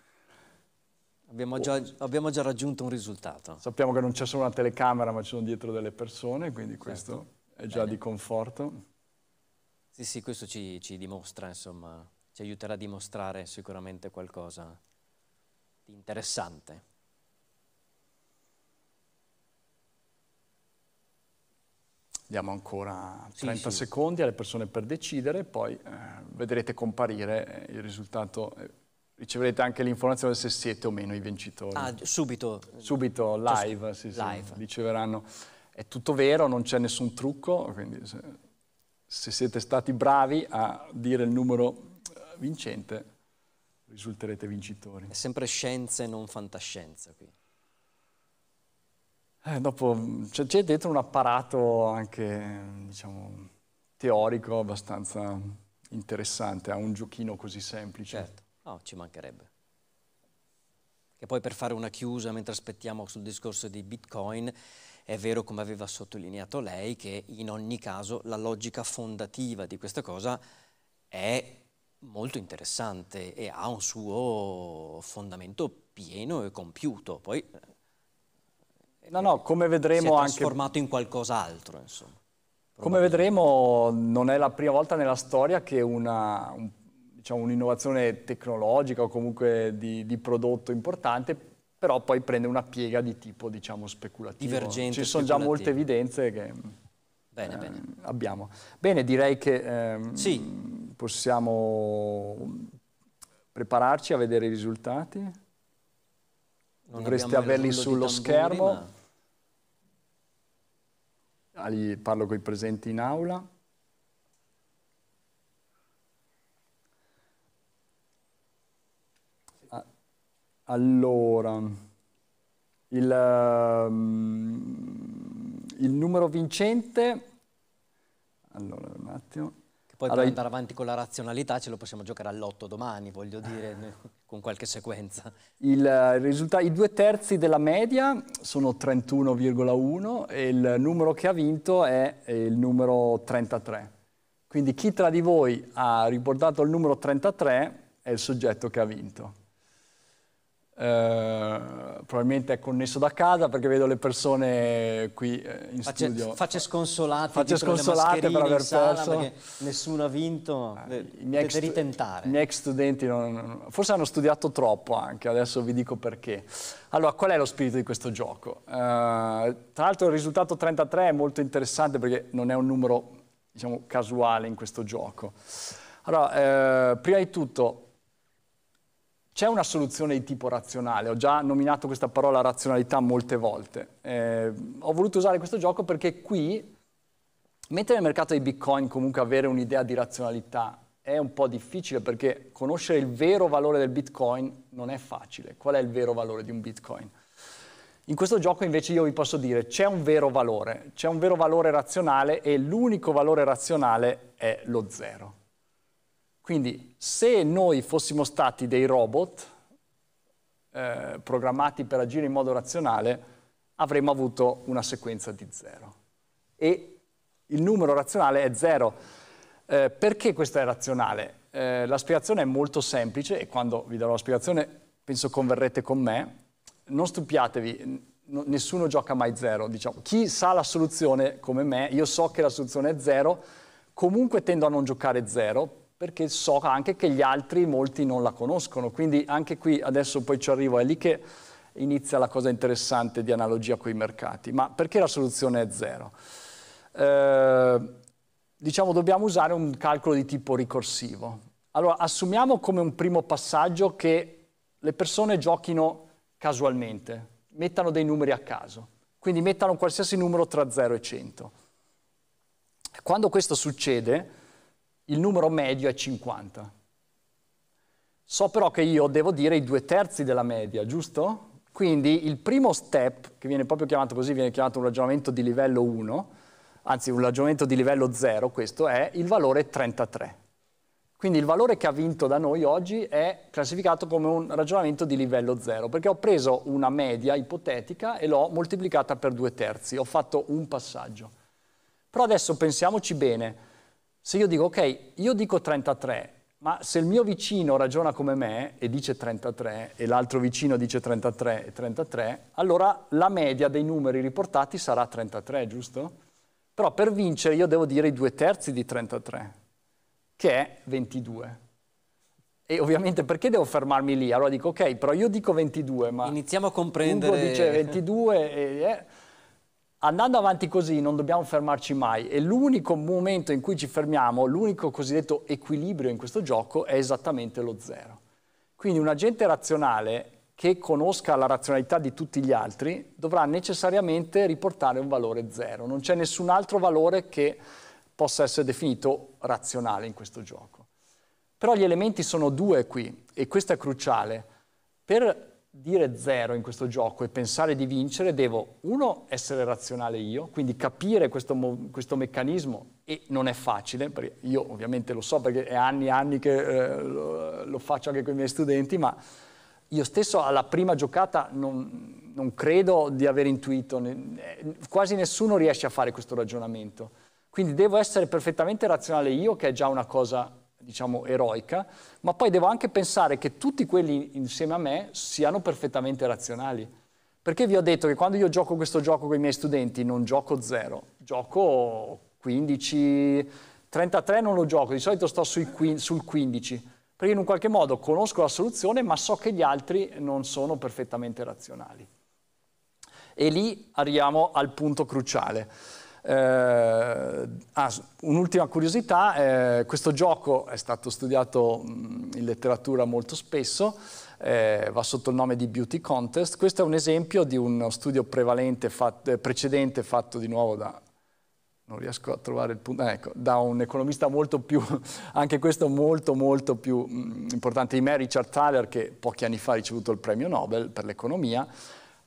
Abbiamo oh. già, abbiamo già, raggiunto un risultato. Sappiamo che non c'è solo una telecamera, ma ci sono dietro delle persone, quindi certo. questo è già Bene. di conforto. Sì, sì, questo ci, ci dimostra, insomma, ci aiuterà a dimostrare sicuramente qualcosa di interessante. Diamo ancora 30 sì, sì. secondi alle persone per decidere, poi eh, vedrete comparire eh, il risultato eh, riceverete anche l'informazione se siete o meno i vincitori. Ah, subito? Subito, live, cioè, sì, sì, live. riceveranno. È tutto vero, non c'è nessun trucco, quindi se, se, siete stati bravi a dire il numero eh, vincente risulterete vincitori. È sempre scienze e non fantascienza qui. Eh, dopo mm, c'è dentro un apparato anche, diciamo, teorico abbastanza interessante, a un giochino così semplice. Certo. No, ci mancherebbe. Che poi per fare una chiusa, mentre aspettiamo sul discorso di Bitcoin, è vero come aveva sottolineato lei che in ogni caso la logica fondativa di questa cosa è molto interessante e ha un suo fondamento pieno e compiuto. Poi eh, no, no, eh, come vedremo si è trasformato in qualcos'altro, insomma. Come vedremo non è la prima volta nella storia che una, un diciamo, un'innovazione tecnologica o comunque di, di, prodotto importante, però poi prende una piega di tipo diciamo, speculativo. Divergente. Ci sono già molte evidenze che mm, bene, eh, bene. abbiamo. Bene, direi che eh, sì. possiamo prepararci a vedere i risultati. Non Dovreste averli sullo schermo. Ma... parlo con i presenti in aula. Allora, il, um, il numero vincente... Allora, un attimo. Che poi allora, per andare avanti con la razionalità ce lo possiamo giocare all'otto domani, voglio dire, con qualche sequenza. Eh, il, risulta- I due terzi della media sono 31,1 e il numero che ha vinto è il numero 33. Quindi chi tra di voi ha riportato il numero 33 è il soggetto che ha vinto. Eh, probabilmente è connesso da casa perché vedo le persone qui eh, in facce, studio facce sconsolate facce sconsolate per aver perso nessuno ha vinto ah, eh, De i miei devi tentare i miei ex studenti non, forse hanno studiato troppo anche adesso vi dico perché allora qual è lo spirito di questo gioco uh, tra l'altro il risultato 33 è molto interessante perché non è un numero diciamo casuale in questo gioco allora eh, prima di tutto c'è una soluzione di tipo razionale, ho già nominato questa parola razionalità molte volte. Eh, ho voluto usare questo gioco perché qui, mentre nel mercato dei bitcoin comunque avere un'idea di razionalità è un po' difficile perché conoscere il vero valore del bitcoin non è facile. Qual è il vero valore di un bitcoin? In questo gioco invece io vi posso dire c'è un vero valore, c'è un vero valore razionale e l'unico valore razionale è lo zero. Quindi se noi fossimo stati dei robot eh, programmati per agire in modo razionale, avremmo avuto una sequenza di zero. E il numero razionale è zero. Eh, perché questo è razionale? Eh, la spiegazione è molto semplice e quando vi darò la spiegazione penso converrete con me. Non stupiatevi, nessuno gioca mai zero. Diciamo. Chi sa la soluzione come me, io so che la soluzione è zero, comunque tendo a non giocare zero perché so anche che gli altri molti non la conoscono, quindi anche qui adesso poi ci arrivo, è lì che inizia la cosa interessante di analogia con i mercati. Ma perché la soluzione è zero? Eh, diciamo dobbiamo usare un calcolo di tipo ricorsivo. Allora, assumiamo come un primo passaggio che le persone giochino casualmente, mettano dei numeri a caso, quindi mettano qualsiasi numero tra 0 e 100. Quando questo succede, il numero medio è 50. So però che io devo dire i due terzi della media, giusto? Quindi il primo step, che viene proprio chiamato così, viene chiamato un ragionamento di livello 1, anzi un ragionamento di livello 0, questo è il valore 33. Quindi il valore che ha vinto da noi oggi è classificato come un ragionamento di livello 0, perché ho preso una media ipotetica e l'ho moltiplicata per due terzi, ho fatto un passaggio. Però adesso pensiamoci bene, se io dico, ok, io dico 33, ma se il mio vicino ragiona come me e dice 33 e l'altro vicino dice 33 e 33, allora la media dei numeri riportati sarà 33, giusto? Però per vincere io devo dire i due terzi di 33, che è 22. E ovviamente perché devo fermarmi lì? Allora dico ok, però io dico 22, ma... Iniziamo a comprendere... Ugo dice 22 e... Eh, andando avanti così non dobbiamo fermarci mai e l'unico momento in cui ci fermiamo, l'unico cosiddetto equilibrio in questo gioco è esattamente lo zero. Quindi un agente razionale che conosca la razionalità di tutti gli altri dovrà necessariamente riportare un valore zero. Non c'è nessun altro valore che possa essere definito razionale in questo gioco. Però gli elementi sono due qui e questo è cruciale. Per dire zero in questo gioco e pensare di vincere, devo, uno, essere razionale io, quindi capire questo, questo meccanismo e non è facile, perché io ovviamente lo so perché è anni e anni che eh, lo, lo, faccio anche con i miei studenti, ma io stesso alla prima giocata non, non credo di aver intuito, ne- eh, quasi nessuno riesce a fare questo ragionamento. Quindi devo essere perfettamente razionale io, che è già una cosa diciamo, eroica, ma poi devo anche pensare che tutti quelli insieme a me siano perfettamente razionali. Perché vi ho detto che quando io gioco questo gioco con i miei studenti non gioco zero, gioco 15, 33 non lo gioco, di solito sto quin, sul 15, perché in un qualche modo conosco la soluzione ma so che gli altri non sono perfettamente razionali. E lì arriviamo al punto cruciale. Eh, ah, un'ultima curiosità, eh, questo gioco è stato studiato in letteratura molto spesso, eh, va sotto il nome di Beauty Contest. Questo è un esempio di uno studio fat precedente fatto di nuovo da non riesco a trovare il punto, ecco, da un economista molto più, anche questo molto molto più importante di me, Richard Thaler, che pochi anni fa ha ricevuto il premio Nobel per l'economia,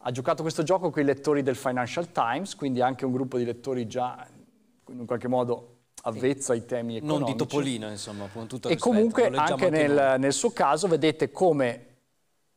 ha giocato questo gioco con i lettori del Financial Times, quindi anche un gruppo di lettori già in qualche modo avvezzo ai temi economici. Non di Topolino, insomma, con tutto rispetto. E comunque anche nel, nel suo caso vedete come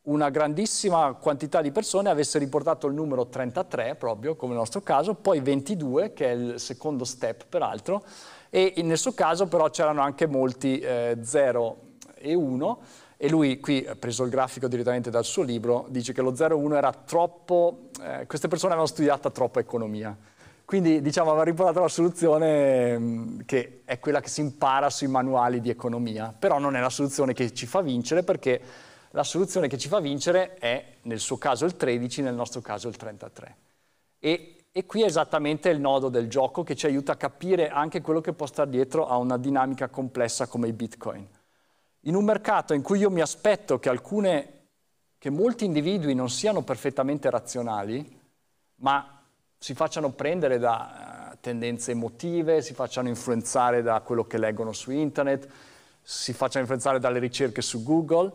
una grandissima quantità di persone avesse riportato il numero 33, proprio come nel nostro caso, poi 22, che è il secondo step peraltro, e nel suo caso però c'erano anche molti eh, 0 e 1, e lui qui ha preso il grafico direttamente dal suo libro, dice che lo 0,1 era troppo, eh, queste persone avevano studiato troppo economia. Quindi diciamo aveva riportato la soluzione mm, che è quella che si impara sui manuali di economia, però non è la soluzione che ci fa vincere perché la soluzione che ci fa vincere è nel suo caso il 13, nel nostro caso il 33. E, e qui è esattamente il nodo del gioco che ci aiuta a capire anche quello che può star dietro a una dinamica complessa come i bitcoin in un mercato in cui io mi aspetto che, alcune, che molti individui non siano perfettamente razionali, ma si facciano prendere da eh, tendenze emotive, si facciano influenzare da quello che leggono su internet, si facciano influenzare dalle ricerche su Google.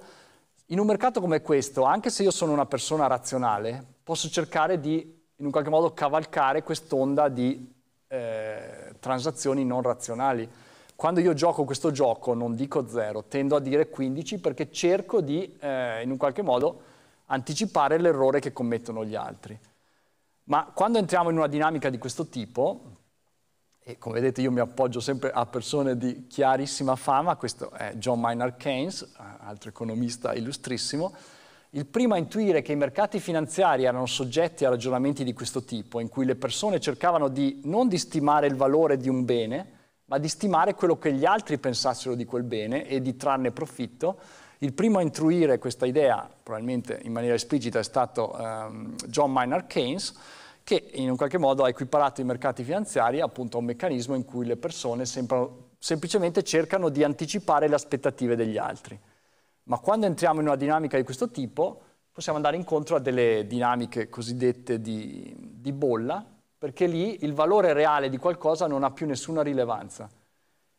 In un mercato come questo, anche se io sono una persona razionale, posso cercare di in un qualche modo cavalcare quest'onda di eh, transazioni non razionali. Quando io gioco questo gioco non dico 0, tendo a dire 15 perché cerco di eh, in un qualche modo anticipare l'errore che commettono gli altri. Ma quando entriamo in una dinamica di questo tipo, e come vedete io mi appoggio sempre a persone di chiarissima fama, questo è John Maynard Keynes, altro economista illustrissimo, il primo a intuire che i mercati finanziari erano soggetti a ragionamenti di questo tipo, in cui le persone cercavano di non di stimare il valore di un bene, ma di stimare quello che gli altri pensassero di quel bene e di trarne profitto. Il primo a intruire questa idea, probabilmente in maniera esplicita, è stato um, John Maynard Keynes, che in un qualche modo ha equiparato i mercati finanziari appunto a un meccanismo in cui le persone sembrano, semplicemente cercano di anticipare le aspettative degli altri. Ma quando entriamo in una dinamica di questo tipo, possiamo andare incontro a delle dinamiche cosiddette di, di bolla, perché lì il valore reale di qualcosa non ha più nessuna rilevanza.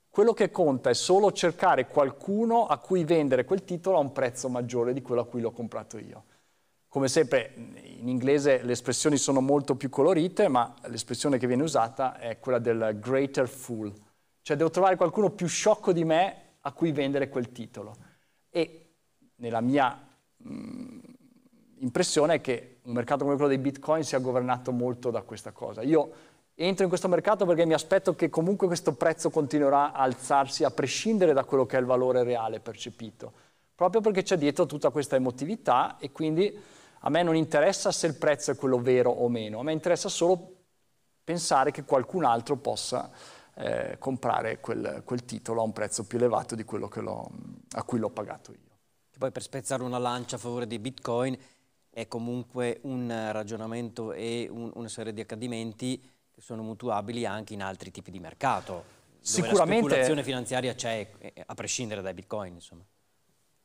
Quello che conta è solo cercare qualcuno a cui vendere quel titolo a un prezzo maggiore di quello a cui l'ho comprato io. Come sempre in inglese le espressioni sono molto più colorite, ma l'espressione che viene usata è quella del greater fool, cioè devo trovare qualcuno più sciocco di me a cui vendere quel titolo. E nella mia mh, mm, impressione è che un mercato come quello dei bitcoin sia governato molto da questa cosa. Io entro in questo mercato perché mi aspetto che comunque questo prezzo continuerà a alzarsi a prescindere da quello che è il valore reale percepito, proprio perché c'è dietro tutta questa emotività e quindi a me non interessa se il prezzo è quello vero o meno, a me interessa solo pensare che qualcun altro possa eh, comprare quel, quel, titolo a un prezzo più elevato di quello a cui l'ho pagato io. poi per spezzare una lancia a favore di Bitcoin, è comunque un ragionamento e un, una serie di accadimenti che sono mutuabili anche in altri tipi di mercato. Sicuramente. la speculazione finanziaria c'è, eh, a prescindere dai bitcoin, insomma.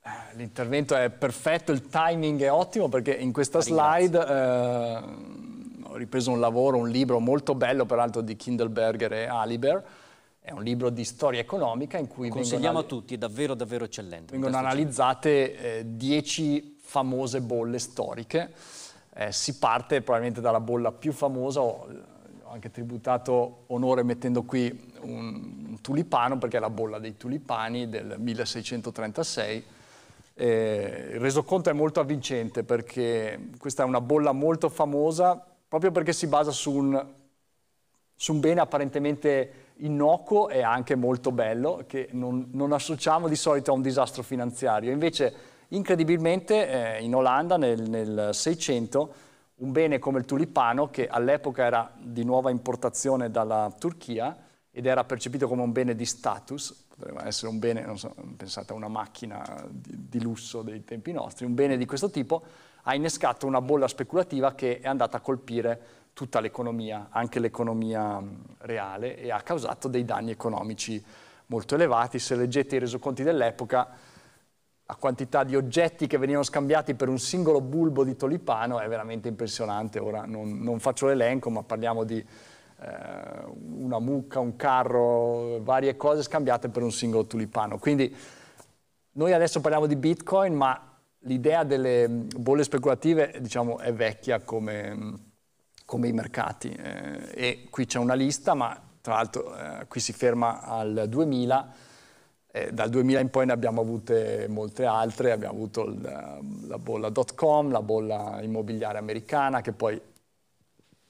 Eh, l'intervento è perfetto, il timing è ottimo perché in questa slide eh, ho ripreso un lavoro, un libro molto bello peraltro di Kindleberger e Aliber, è un libro di storia economica in cui... Consigliamo vengono, a tutti, è davvero davvero eccellente. Vengono analizzate 10 eh, famose bolle storiche. Eh, si parte probabilmente dalla bolla più famosa, eh, ho anche tributato onore mettendo qui un tulipano, perché è la bolla dei tulipani del 1636. Eh, il resoconto è molto avvincente perché questa è una bolla molto famosa proprio perché si basa su un, su un bene apparentemente innocuo e anche molto bello che non, non associamo di solito a un disastro finanziario. Invece Incredibilmente eh, in Olanda nel, 600 un bene come il tulipano, che all'epoca era di nuova importazione dalla Turchia ed era percepito come un bene di status, potrebbe essere un bene, non so, pensate a una macchina di, di lusso dei tempi nostri, un bene di questo tipo ha innescato una bolla speculativa che è andata a colpire tutta l'economia, anche l'economia mm, reale, e ha causato dei danni economici molto elevati. Se leggete i resoconti dell'epoca, la quantità di oggetti che venivano scambiati per un singolo bulbo di tulipano è veramente impressionante. Ora non, non faccio l'elenco, ma parliamo di eh, una mucca, un carro, varie cose scambiate per un singolo tulipano. Quindi noi adesso parliamo di Bitcoin, ma l'idea delle mm, bolle speculative diciamo, è vecchia come, mm, come i mercati. Eh, e qui c'è una lista, ma tra l'altro eh, qui si ferma al 2000 eh, dal 2000 in poi ne abbiamo avute molte altre, abbiamo avuto la, ehm, la bolla dot-com, la bolla immobiliare americana, che poi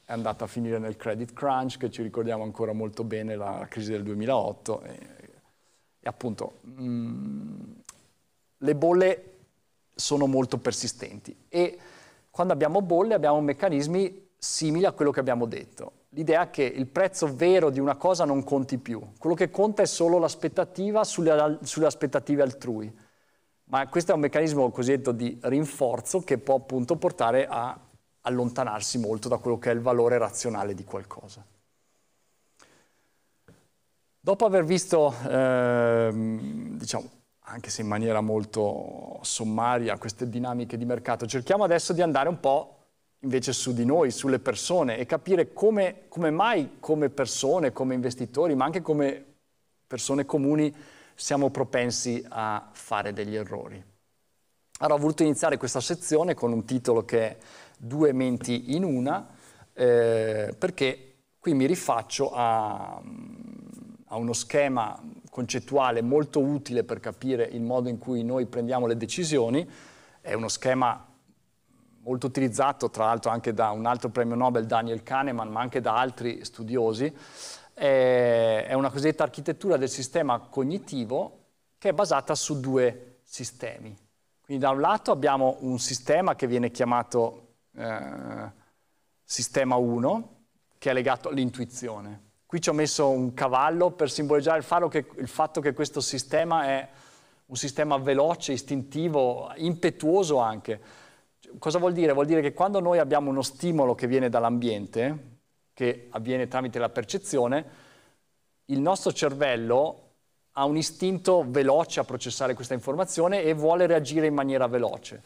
è andata a finire nel credit crunch, che ci ricordiamo ancora molto bene, la, la crisi del 2008. E, e appunto, mh, mm, le bolle sono molto persistenti e quando abbiamo bolle abbiamo meccanismi simili a quello che abbiamo detto l'idea che il prezzo vero di una cosa non conti più, quello che conta è solo l'aspettativa sulle, sulle aspettative altrui. Ma questo è un meccanismo cosiddetto di rinforzo che può appunto portare a allontanarsi molto da quello che è il valore razionale di qualcosa. Dopo aver visto, ehm, diciamo, anche se in maniera molto sommaria, queste dinamiche di mercato, cerchiamo adesso di andare un po' invece su di noi, sulle persone e capire come, come mai come persone, come investitori, ma anche come persone comuni siamo propensi a fare degli errori. Allora ho voluto iniziare questa sezione con un titolo che è Due menti in una, eh, perché qui mi rifaccio a, a uno schema concettuale molto utile per capire il modo in cui noi prendiamo le decisioni, è uno schema molto utilizzato tra l'altro anche da un altro premio Nobel, Daniel Kahneman, ma anche da altri studiosi, è una cosiddetta architettura del sistema cognitivo che è basata su due sistemi. Quindi da un lato abbiamo un sistema che viene chiamato eh, sistema 1, che è legato all'intuizione. Qui ci ho messo un cavallo per simboleggiare il, che, il fatto che questo sistema è un sistema veloce, istintivo, impetuoso anche, cosa vuol dire? Vuol dire che quando noi abbiamo uno stimolo che viene dall'ambiente, che avviene tramite la percezione, il nostro cervello ha un istinto veloce a processare questa informazione e vuole reagire in maniera veloce.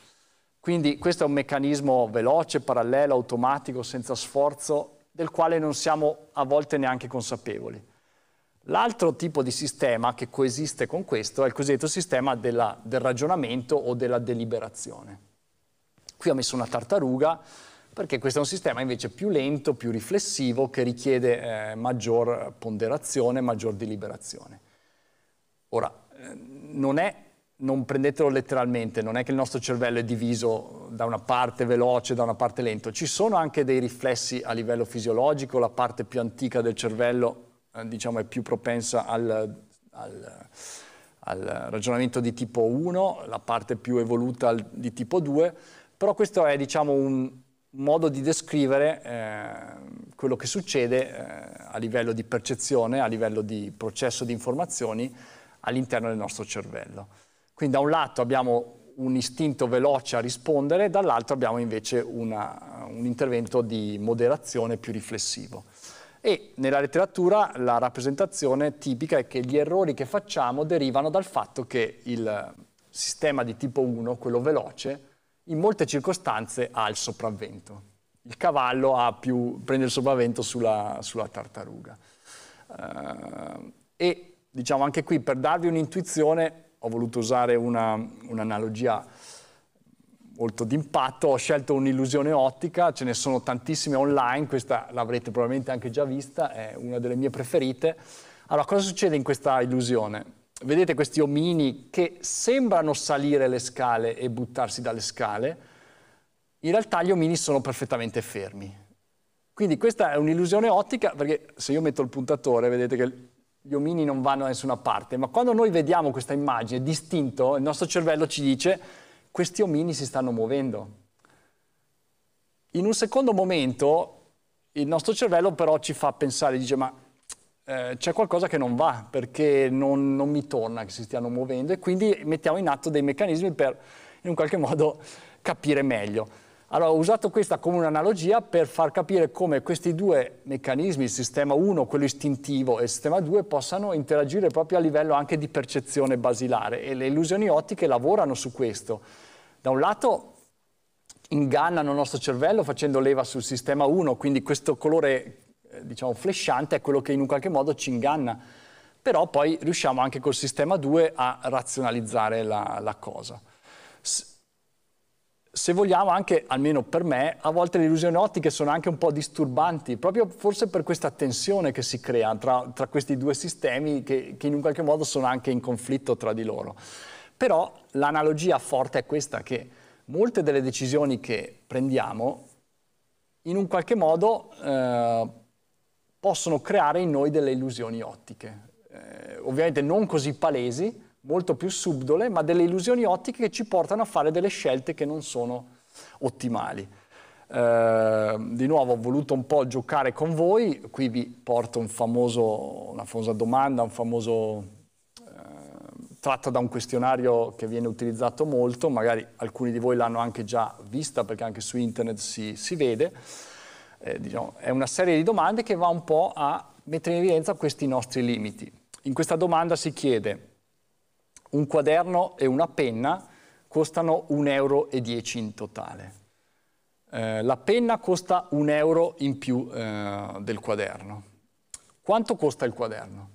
Quindi questo è un meccanismo veloce, parallelo, automatico, senza sforzo, del quale non siamo a volte neanche consapevoli. L'altro tipo di sistema che coesiste con questo è il cosiddetto sistema della, del ragionamento o della deliberazione. Qui ho messo una tartaruga perché questo è un sistema invece più lento, più riflessivo, che richiede eh, maggior ponderazione, maggior deliberazione. Ora, eh, non, è, non prendetelo letteralmente, non è che il nostro cervello è diviso da una parte veloce, e da una parte lento, ci sono anche dei riflessi a livello fisiologico, la parte più antica del cervello eh, diciamo, è più propensa al, al, al ragionamento di tipo 1, la parte più evoluta al, di tipo 2, però questo è diciamo, un modo di descrivere eh, quello che succede eh, a livello di percezione, a livello di processo di informazioni all'interno del nostro cervello. Quindi da un lato abbiamo un istinto veloce a rispondere, dall'altro abbiamo invece una, un intervento di moderazione più riflessivo. E nella letteratura la rappresentazione tipica è che gli errori che facciamo derivano dal fatto che il sistema di tipo 1, quello veloce, in molte circostanze ha il sopravvento. Il cavallo più, prende il sopravvento sulla, sulla tartaruga. Uh, e diciamo anche qui, per darvi un'intuizione, ho voluto usare un'analogia molto d'impatto, ho scelto un'illusione ottica, ce ne sono tantissime online, questa l'avrete probabilmente anche già vista, è una delle mie preferite. Allora, cosa succede in questa illusione? vedete questi omini che sembrano salire le scale e buttarsi dalle scale, in realtà gli omini sono perfettamente fermi. Quindi questa è un'illusione ottica perché se io metto il puntatore vedete che gli omini non vanno da nessuna parte, ma quando noi vediamo questa immagine distinto, il nostro cervello ci dice questi omini si stanno muovendo. In un secondo momento il nostro cervello però ci fa pensare, dice ma eh, c'è qualcosa che non va perché non, non, mi torna che si stiano muovendo e quindi mettiamo in atto dei meccanismi per in un qualche modo capire meglio. Allora ho usato questa come un'analogia per far capire come questi due meccanismi, il sistema 1, quello istintivo e il sistema 2, possano interagire proprio a livello anche di percezione basilare e le illusioni ottiche lavorano su questo. Da un lato ingannano il nostro cervello facendo leva sul sistema 1, quindi questo colore eh, diciamo, flesciante è quello che in un qualche modo ci inganna, però poi riusciamo anche col sistema 2 a razionalizzare la, la cosa. se vogliamo anche, almeno per me, a volte le illusioni ottiche sono anche un po' disturbanti, proprio forse per questa tensione che si crea tra, tra questi due sistemi che, che in un qualche modo sono anche in conflitto tra di loro. Però l'analogia forte è questa, che molte delle decisioni che prendiamo in un qualche modo eh, possono creare in noi delle illusioni ottiche. Eh, ovviamente non così palesi, molto più subdole, ma delle illusioni ottiche che ci portano a fare delle scelte che non sono ottimali. Eh, di nuovo ho voluto un po' giocare con voi, qui vi porto un famoso, una famosa domanda, un famoso eh, tratta da un questionario che viene utilizzato molto, magari alcuni di voi l'hanno anche già vista perché anche su internet si, si vede eh, diciamo, è una serie di domande che va un po' a mettere in evidenza questi nostri limiti. In questa domanda si chiede un quaderno e una penna costano 1,10 euro in totale. Eh, la penna costa 1 euro in più eh, del quaderno. Quanto costa il quaderno?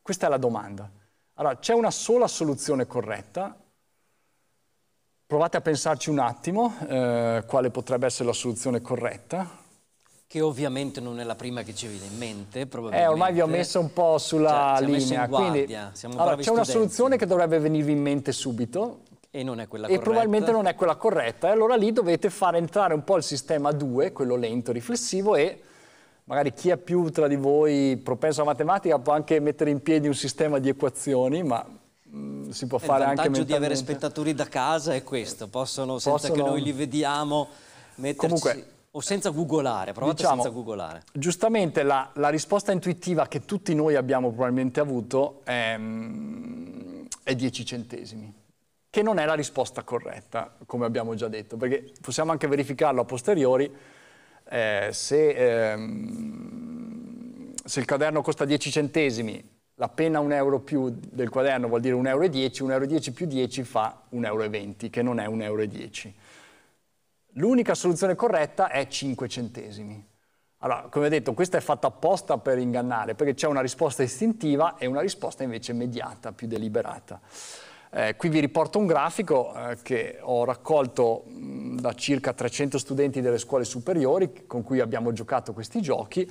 Questa è la domanda. Allora, c'è una sola soluzione corretta. Provate a pensarci un attimo eh, quale potrebbe essere la soluzione corretta che ovviamente non è la prima che ci viene in mente, probabilmente. Eh, ormai vi ho messo un po' sulla cioè, linea. Quindi, allora, c'è una soluzione che dovrebbe venirvi in mente subito. E non è quella e corretta. E probabilmente non è quella corretta. E allora lì dovete fare entrare un po' il sistema 2, quello lento, riflessivo, e magari chi è più tra di voi propenso a matematica può anche mettere in piedi un sistema di equazioni, ma mm, si può eh, fare anche mentalmente. Il vantaggio di avere spettatori da casa è questo, possono, senza possono... che noi li vediamo, metterci... Comunque, o senza googolare, provate diciamo, senza googolare. Giustamente la, la, risposta intuitiva che tutti noi abbiamo probabilmente avuto ehm, è, è 10 centesimi che non è la risposta corretta, come abbiamo già detto, perché possiamo anche verificarlo a posteriori eh, se, ehm, se, il quaderno costa 10 centesimi, la penna un euro più del quaderno vuol dire 1,10 euro, 1,10 euro più 10 fa 1,20 euro, che non è 1,10 euro. L'unica soluzione corretta è 5 centesimi. Allora, come ho detto, questa è fatta apposta per ingannare, perché c'è una risposta istintiva e una risposta invece mediata, più deliberata. Eh, qui vi riporto un grafico eh, che ho raccolto mh, mm, da circa 300 studenti delle scuole superiori con cui abbiamo giocato questi giochi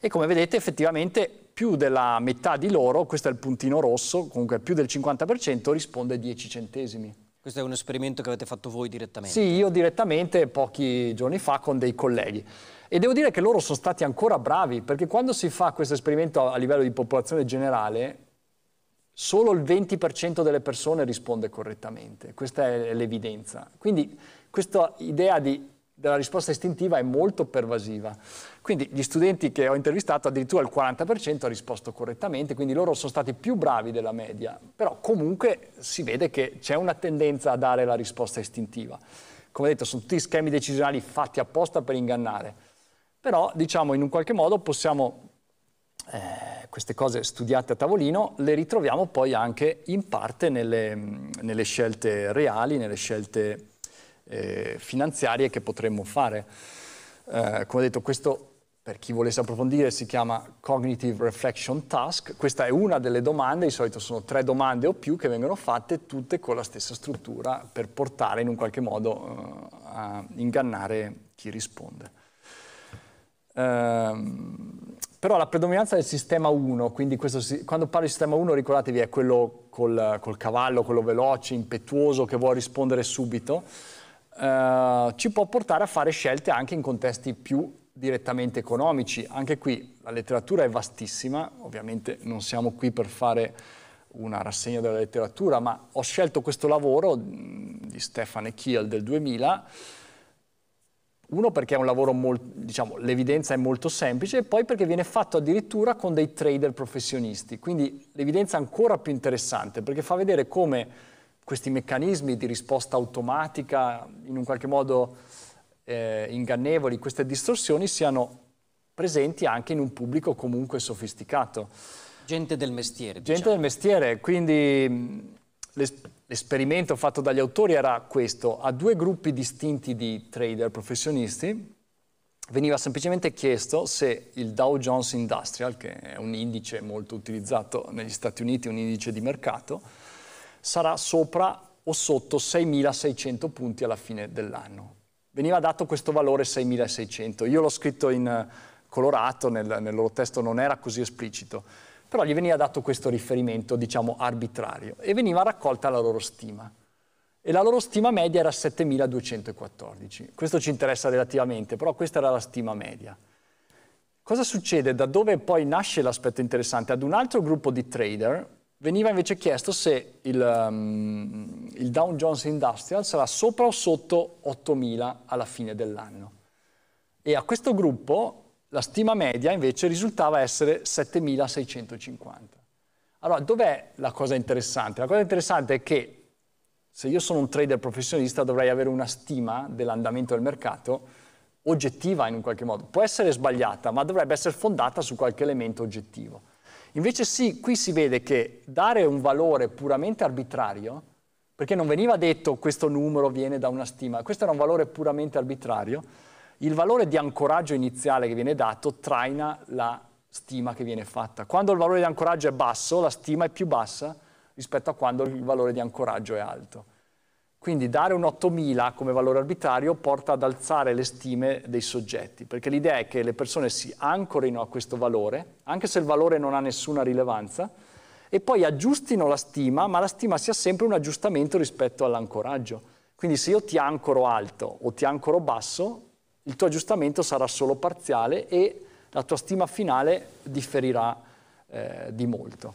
e come vedete effettivamente più della metà di loro, questo è il puntino rosso, comunque più del 50% risponde 10 centesimi. Questo è un esperimento che avete fatto voi direttamente? Sì, io direttamente pochi giorni fa con dei colleghi. E devo dire che loro sono stati ancora bravi, perché quando si fa questo esperimento a livello di popolazione generale, solo il 20% delle persone risponde correttamente. Questa è l'evidenza. Quindi questa idea di, della risposta istintiva è molto pervasiva. Quindi gli studenti che ho intervistato addirittura il 40% ha risposto correttamente, quindi loro sono stati più bravi della media, però comunque si vede che c'è una tendenza a dare la risposta istintiva. Come detto, sono tutti schemi decisionali fatti apposta per ingannare, però diciamo in un qualche modo possiamo eh, queste cose studiate a tavolino le ritroviamo poi anche in parte nelle, nelle scelte reali, nelle scelte eh, finanziarie che potremmo fare. Eh, come ho detto, questo per chi volesse approfondire si chiama Cognitive Reflection Task. Questa è una delle domande, di solito sono tre domande o più che vengono fatte tutte con la stessa struttura per portare in un qualche modo uh, a ingannare chi risponde. Uh, però la predominanza del sistema 1, quindi questo, quando parlo di sistema 1 ricordatevi è quello col, col cavallo, quello veloce, impetuoso, che vuole rispondere subito, uh, ci può portare a fare scelte anche in contesti più direttamente economici. Anche qui la letteratura è vastissima, ovviamente non siamo qui per fare una rassegna della letteratura, ma ho scelto questo lavoro mm, di Stefan e Kiel del 2000, uno perché è un lavoro molto, diciamo, l'evidenza è molto semplice e poi perché viene fatto addirittura con dei trader professionisti, quindi l'evidenza è ancora più interessante perché fa vedere come questi meccanismi di risposta automatica in un qualche modo eh, ingannevoli, queste distorsioni siano presenti anche in un pubblico comunque sofisticato. Gente del mestiere. Gente diciamo. del mestiere, quindi mm, l'esperimento fatto dagli autori era questo, a due gruppi distinti di trader professionisti veniva semplicemente chiesto se il Dow Jones Industrial, che è un indice molto utilizzato negli Stati Uniti, un indice di mercato, sarà sopra o sotto 6.600 punti alla fine dell'anno veniva dato questo valore 6600. Io l'ho scritto in eh, colorato, nel, nel, loro testo non era così esplicito, però gli veniva dato questo riferimento, diciamo, arbitrario e veniva raccolta la loro stima. E la loro stima media era 7214. Questo ci interessa relativamente, però questa era la stima media. Cosa succede? Da dove poi nasce l'aspetto interessante? Ad un altro gruppo di trader, veniva invece chiesto se il, um, il Dow Jones Industrial sarà sopra o sotto 8.000 alla fine dell'anno. E a questo gruppo la stima media invece risultava essere 7.650. Allora, dov'è la cosa interessante? La cosa interessante è che se io sono un trader professionista dovrei avere una stima dell'andamento del mercato oggettiva in un qualche modo. Può essere sbagliata, ma dovrebbe essere fondata su qualche elemento oggettivo. Invece sì, qui si vede che dare un valore puramente arbitrario, perché non veniva detto questo numero viene da una stima, questo era un valore puramente arbitrario, il valore di ancoraggio iniziale che viene dato traina la stima che viene fatta. Quando il valore di ancoraggio è basso, la stima è più bassa rispetto a quando il valore di ancoraggio è alto. Quindi dare un 8.000 come valore arbitrario porta ad alzare le stime dei soggetti, perché l'idea è che le persone si ancorino a questo valore, anche se il valore non ha nessuna rilevanza, e poi aggiustino la stima, ma la stima sia sempre un aggiustamento rispetto all'ancoraggio. Quindi se io ti ancoro alto o ti ancoro basso, il tuo aggiustamento sarà solo parziale e la tua stima finale differirà eh, di molto.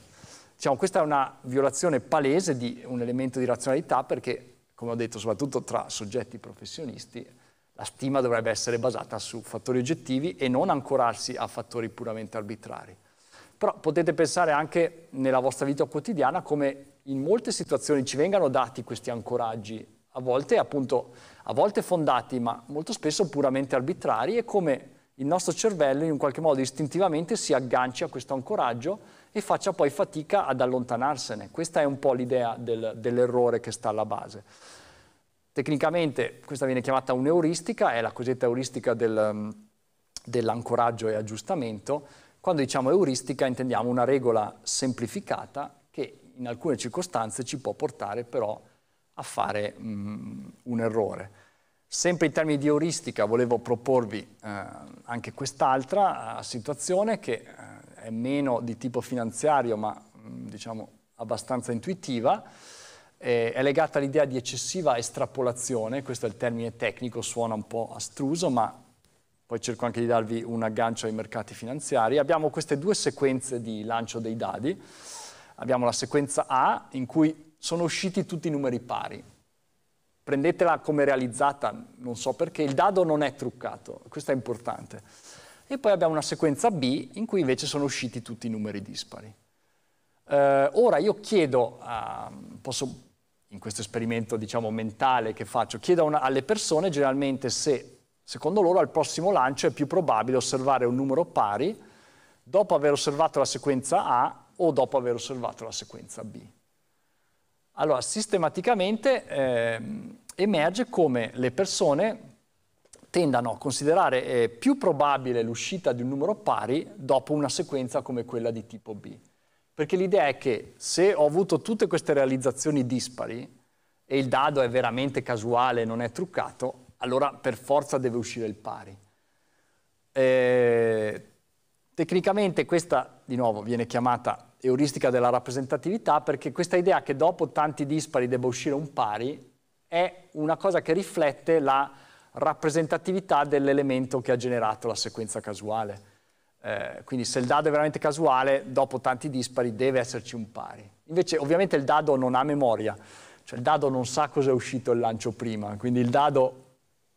Diciamo, questa è una violazione palese di un elemento di razionalità perché come ho detto, soprattutto tra soggetti professionisti, la stima dovrebbe essere basata su fattori oggettivi e non ancorarsi a fattori puramente arbitrari. Però potete pensare anche nella vostra vita quotidiana come in molte situazioni ci vengano dati questi ancoraggi, a volte appunto, a volte fondati, ma molto spesso puramente arbitrari e come il nostro cervello in un qualche modo istintivamente si aggancia a questo ancoraggio e faccia poi fatica ad allontanarsene. Questa è un po' l'idea del, dell'errore che sta alla base. Tecnicamente questa viene chiamata un'euristica, è la cosiddetta euristica del, dell'ancoraggio e aggiustamento. Quando diciamo euristica intendiamo una regola semplificata che in alcune circostanze ci può portare però a fare mh, mm, un errore. Sempre in termini di euristica volevo proporvi eh, anche quest'altra eh, situazione che eh, è meno di tipo finanziario ma mm, diciamo abbastanza intuitiva, è legata all'idea di eccessiva estrapolazione, questo è il termine tecnico, suona un po' astruso ma poi cerco anche di darvi un aggancio ai mercati finanziari. Abbiamo queste due sequenze di lancio dei dadi, abbiamo la sequenza A in cui sono usciti tutti i numeri pari, prendetela come realizzata, non so perché, il dado non è truccato, questo è importante e poi abbiamo una sequenza B in cui invece sono usciti tutti i numeri dispari. Eh, ora io chiedo, a, posso, in questo esperimento diciamo, mentale che faccio, chiedo una, alle persone generalmente se secondo loro al prossimo lancio è più probabile osservare un numero pari dopo aver osservato la sequenza A o dopo aver osservato la sequenza B. Allora, sistematicamente eh, emerge come le persone tendano a considerare eh, più probabile l'uscita di un numero pari dopo una sequenza come quella di tipo B. Perché l'idea è che se ho avuto tutte queste realizzazioni dispari e il dado è veramente casuale, non è truccato, allora per forza deve uscire il pari. Eh, tecnicamente questa, di nuovo, viene chiamata euristica della rappresentatività perché questa idea che dopo tanti dispari debba uscire un pari è una cosa che riflette la rappresentatività dell'elemento che ha generato la sequenza casuale. Eh, quindi se il dado è veramente casuale, dopo tanti dispari deve esserci un pari. Invece ovviamente il dado non ha memoria, cioè il dado non sa cosa è uscito il lancio prima, quindi il dado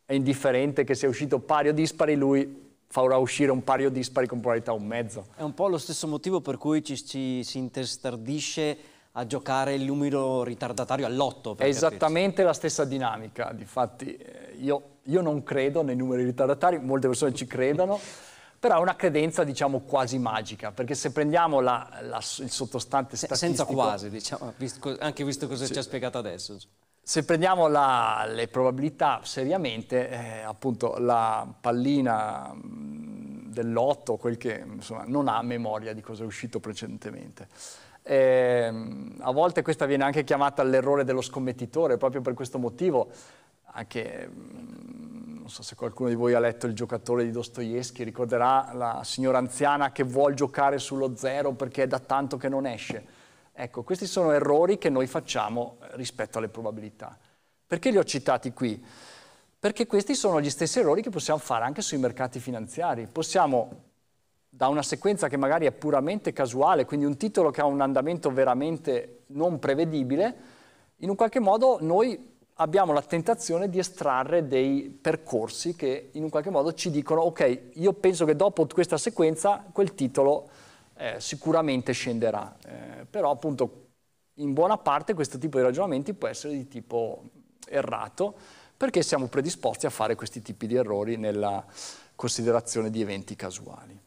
è indifferente che sia uscito pari o dispari, lui farà uscire un pari o dispari con probabilità un mezzo. È un po' lo stesso motivo per cui ci, ci si interstardisce a giocare il numero ritardatario all'otto. È esattamente la stessa dinamica, difatti eh, io io non credo nei numeri ritardatari, molte persone ci credono, però è una credenza diciamo quasi magica, perché se prendiamo la, la, il sottostante statistico... Senza quasi, diciamo, anche visto cosa sì. ci ha spiegato adesso. Se prendiamo la, le probabilità seriamente, eh, appunto la pallina mm, dell'otto, quel che insomma, non ha memoria di cosa è uscito precedentemente. Eh, a volte questa viene anche chiamata l'errore dello scommettitore, proprio per questo motivo. Anche, mm, non so se qualcuno di voi ha letto Il giocatore di Dostoevsky, ricorderà la signora anziana che vuole giocare sullo zero perché è da tanto che non esce. Ecco, questi sono errori che noi facciamo eh, rispetto alle probabilità. Perché li ho citati qui? Perché questi sono gli stessi errori che possiamo fare anche sui mercati finanziari. Possiamo da una sequenza che magari è puramente casuale, quindi un titolo che ha un andamento veramente non prevedibile, in un qualche modo noi abbiamo la tentazione di estrarre dei percorsi che in un qualche modo ci dicono ok, io penso che dopo questa sequenza quel titolo eh, sicuramente scenderà, eh, però appunto in buona parte questo tipo di ragionamenti può essere di tipo errato perché siamo predisposti a fare questi tipi di errori nella considerazione di eventi casuali.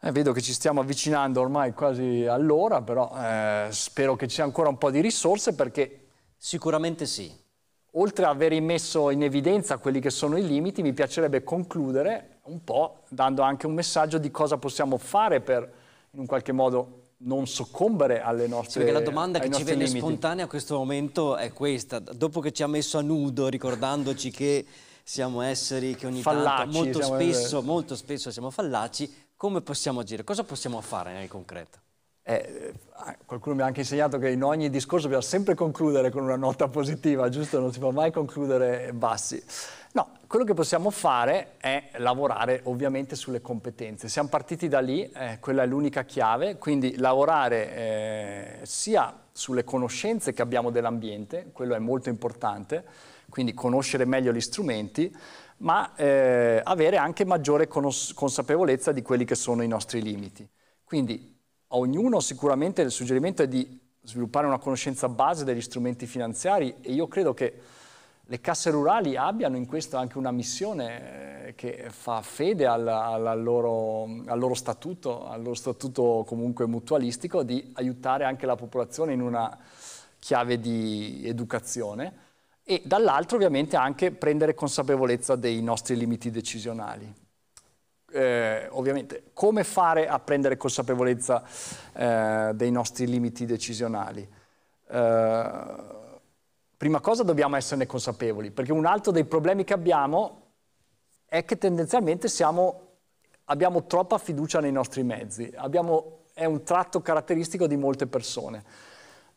Eh, vedo che ci stiamo avvicinando ormai quasi all'ora, però eh, spero che ci sia ancora un po' di risorse perché... Sicuramente sì. Oltre a aver messo in evidenza quelli che sono i limiti, mi piacerebbe concludere un po' dando anche un messaggio di cosa possiamo fare per, in un qualche modo, non soccombere alle nostre sì, perché la domanda che ci viene limiti. spontanea a questo momento è questa. Dopo che ci ha messo a nudo, ricordandoci che siamo esseri che ogni fallaci, tanto molto spesso, molto spesso siamo fallaci, come possiamo agire? Cosa possiamo fare nel concreto? Eh, eh ah, qualcuno mi ha anche insegnato che in ogni discorso bisogna sempre concludere con una nota positiva, giusto? Non si può mai concludere bassi. No, quello che possiamo fare è lavorare ovviamente sulle competenze. Siamo partiti da lì, eh, quella è l'unica chiave, quindi lavorare eh, sia sulle conoscenze che abbiamo dell'ambiente, quello è molto importante, quindi conoscere meglio gli strumenti, ma eh, avere anche maggiore cons consapevolezza di quelli che sono i nostri limiti. Quindi a ognuno sicuramente il suggerimento è di sviluppare una conoscenza base degli strumenti finanziari e io credo che le casse rurali abbiano in questo anche una missione eh, che fa fede al, al, loro, al, loro statuto, al, loro, statuto, comunque mutualistico di aiutare anche la popolazione in una chiave di educazione e dall'altro ovviamente anche prendere consapevolezza dei nostri limiti decisionali. Eh, ovviamente come fare a prendere consapevolezza eh, dei nostri limiti decisionali? Eh, prima cosa dobbiamo esserne consapevoli, perché un altro dei problemi che abbiamo è che tendenzialmente siamo, abbiamo troppa fiducia nei nostri mezzi, abbiamo, è un tratto caratteristico di molte persone.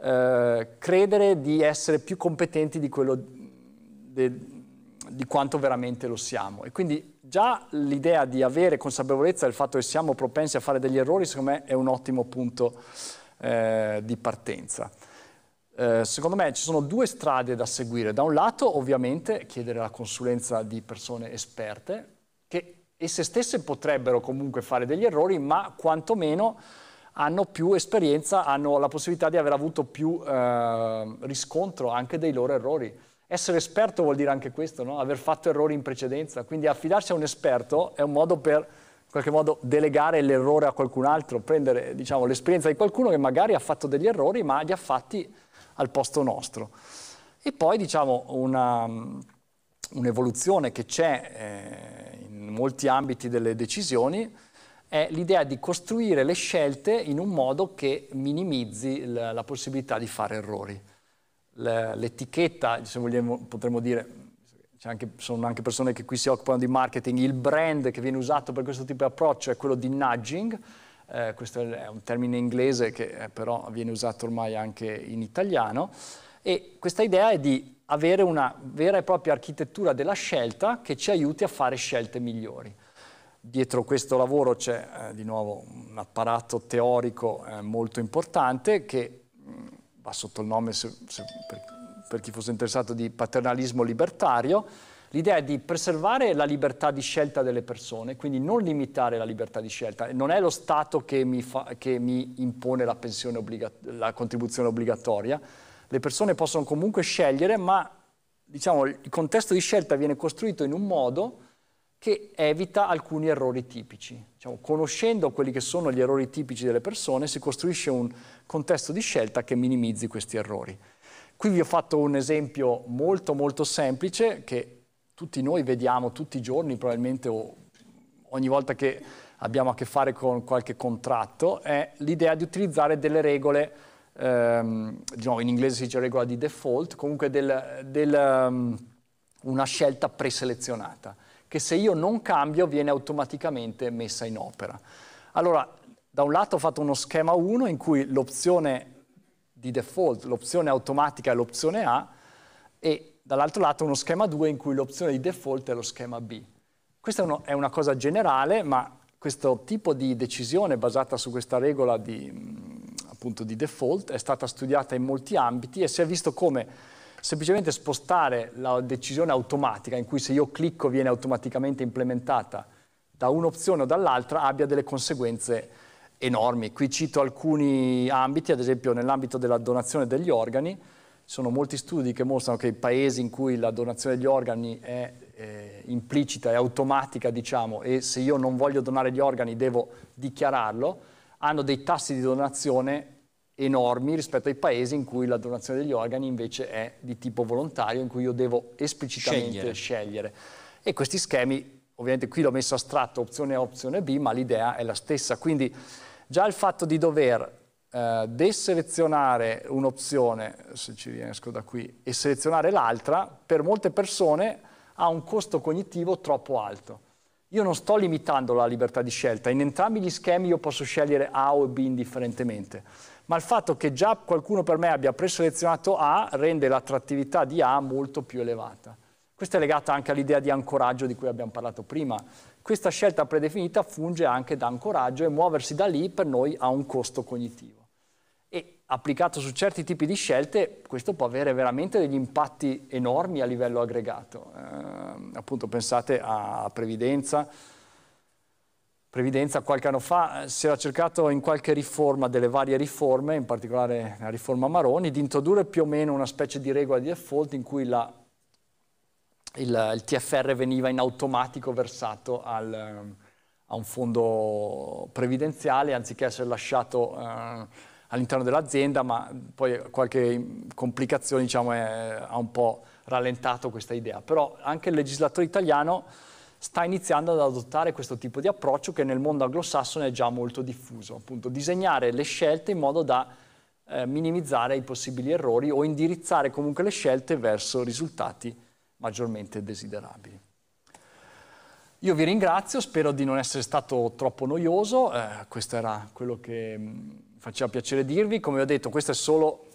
Eh, credere di essere più competenti di, de, di quanto veramente lo siamo. E quindi già l'idea di avere consapevolezza del fatto che siamo propensi a fare degli errori, secondo me, è un ottimo punto eh, di partenza. Eh, secondo me ci sono due strade da seguire. Da un lato, ovviamente, chiedere la consulenza di persone esperte, che esse stesse potrebbero comunque fare degli errori, ma quantomeno hanno più esperienza, hanno la possibilità di aver avuto più eh, riscontro anche dei loro errori. Essere esperto vuol dire anche questo, no? aver fatto errori in precedenza, quindi affidarsi a un esperto è un modo per in qualche modo delegare l'errore a qualcun altro, prendere diciamo, l'esperienza di qualcuno che magari ha fatto degli errori ma li ha fatti al posto nostro. E poi diciamo un'evoluzione che c'è eh, in molti ambiti delle decisioni, è l'idea di costruire le scelte in un modo che minimizzi la, la possibilità di fare errori. L'etichetta, se vogliamo, potremmo dire, anche, sono anche persone che qui si occupano di marketing, il brand che viene usato per questo tipo di approccio è quello di nudging, eh, questo è un termine inglese che eh, però viene usato ormai anche in italiano, e questa idea è di avere una vera e propria architettura della scelta che ci aiuti a fare scelte migliori. Dietro questo lavoro c'è eh, di nuovo un apparato teorico eh, molto importante che mh, mm, va sotto il nome, se, se, per, per chi fosse interessato, di paternalismo libertario. L'idea è di preservare la libertà di scelta delle persone, quindi non limitare la libertà di scelta. Non è lo Stato che mi, fa, che mi impone la, pensione la contribuzione obbligatoria. Le persone possono comunque scegliere, ma diciamo, il contesto di scelta viene costruito in un modo che evita alcuni errori tipici. Diciamo, conoscendo quelli che sono gli errori tipici delle persone si costruisce un contesto di scelta che minimizzi questi errori. Qui vi ho fatto un esempio molto molto semplice che tutti noi vediamo tutti i giorni, probabilmente o ogni volta che abbiamo a che fare con qualche contratto, è l'idea di utilizzare delle regole, ehm, in inglese si dice regola di default, comunque del, del, um, una scelta preselezionata che se io non cambio viene automaticamente messa in opera. Allora, da un lato ho fatto uno schema 1 in cui l'opzione di default, l'opzione automatica è l'opzione A e dall'altro lato uno schema 2 in cui l'opzione di default è lo schema B. Questa è, una cosa generale, ma questo tipo di decisione basata su questa regola di, appunto, di default è stata studiata in molti ambiti e si è visto come semplicemente spostare la decisione automatica in cui se io clicco viene automaticamente implementata da un'opzione o dall'altra abbia delle conseguenze enormi. Qui cito alcuni ambiti, ad esempio nell'ambito della donazione degli organi, ci sono molti studi che mostrano che i paesi in cui la donazione degli organi è eh, implicita, è automatica, diciamo, e se io non voglio donare gli organi devo dichiararlo, hanno dei tassi di donazione enormi rispetto ai paesi in cui la donazione degli organi invece è di tipo volontario, in cui io devo esplicitamente scegliere. scegliere. E questi schemi, ovviamente qui l'ho messo astratto, opzione A, opzione B, ma l'idea è la stessa. Quindi già il fatto di dover eh, deselezionare un'opzione, se ci riesco da qui, e selezionare l'altra, per molte persone ha un costo cognitivo troppo alto. Io non sto limitando la libertà di scelta, in entrambi gli schemi io posso scegliere A o B indifferentemente ma il fatto che già qualcuno per me abbia preselezionato A rende l'attrattività di A molto più elevata. Questo è legato anche all'idea di ancoraggio di cui abbiamo parlato prima. Questa scelta predefinita funge anche da ancoraggio e muoversi da lì per noi ha un costo cognitivo e applicato su certi tipi di scelte questo può avere veramente degli impatti enormi a livello aggregato. Eh, appunto pensate a previdenza, previdenza qualche anno fa eh, si era cercato in qualche riforma delle varie riforme, in particolare la riforma Maroni, di introdurre più o meno una specie di regola di default in cui la, il, il, TFR veniva in automatico versato al, ehm, a un fondo previdenziale anziché essere lasciato eh, all'interno dell'azienda, ma poi qualche complicazione diciamo, è, ha un po' rallentato questa idea. Però anche il legislatore italiano sta iniziando ad adottare questo tipo di approccio che nel mondo anglosassone è già molto diffuso, appunto disegnare le scelte in modo da eh, minimizzare i possibili errori o indirizzare comunque le scelte verso risultati maggiormente desiderabili. Io vi ringrazio, spero di non essere stato troppo noioso, eh, questo era quello che mi mm, faceva piacere dirvi, come ho detto questa è solo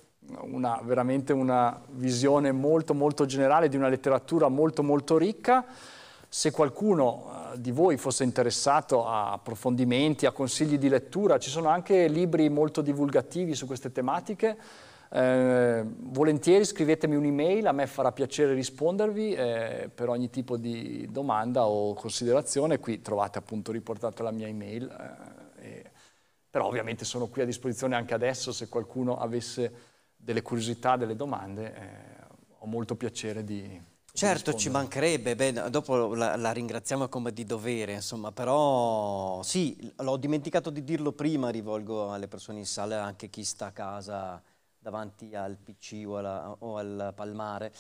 una, veramente una visione molto molto generale di una letteratura molto molto ricca, se qualcuno eh, di voi fosse interessato a approfondimenti, a consigli di lettura, ci sono anche libri molto divulgativi su queste tematiche. Eh, volentieri scrivetemi un'email, a me farà piacere rispondervi eh, per ogni tipo di domanda o considerazione. Qui trovate appunto riportata la mia email, eh, e... però ovviamente sono qui a disposizione anche adesso se qualcuno avesse delle curiosità, delle domande, eh, ho molto piacere di Certo, ci mancherebbe, Beh, dopo la, la, ringraziamo come di dovere, insomma, però sì, l'ho dimenticato di dirlo prima, rivolgo alle persone in sala, anche chi sta a casa davanti al PC o, alla, o al palmare,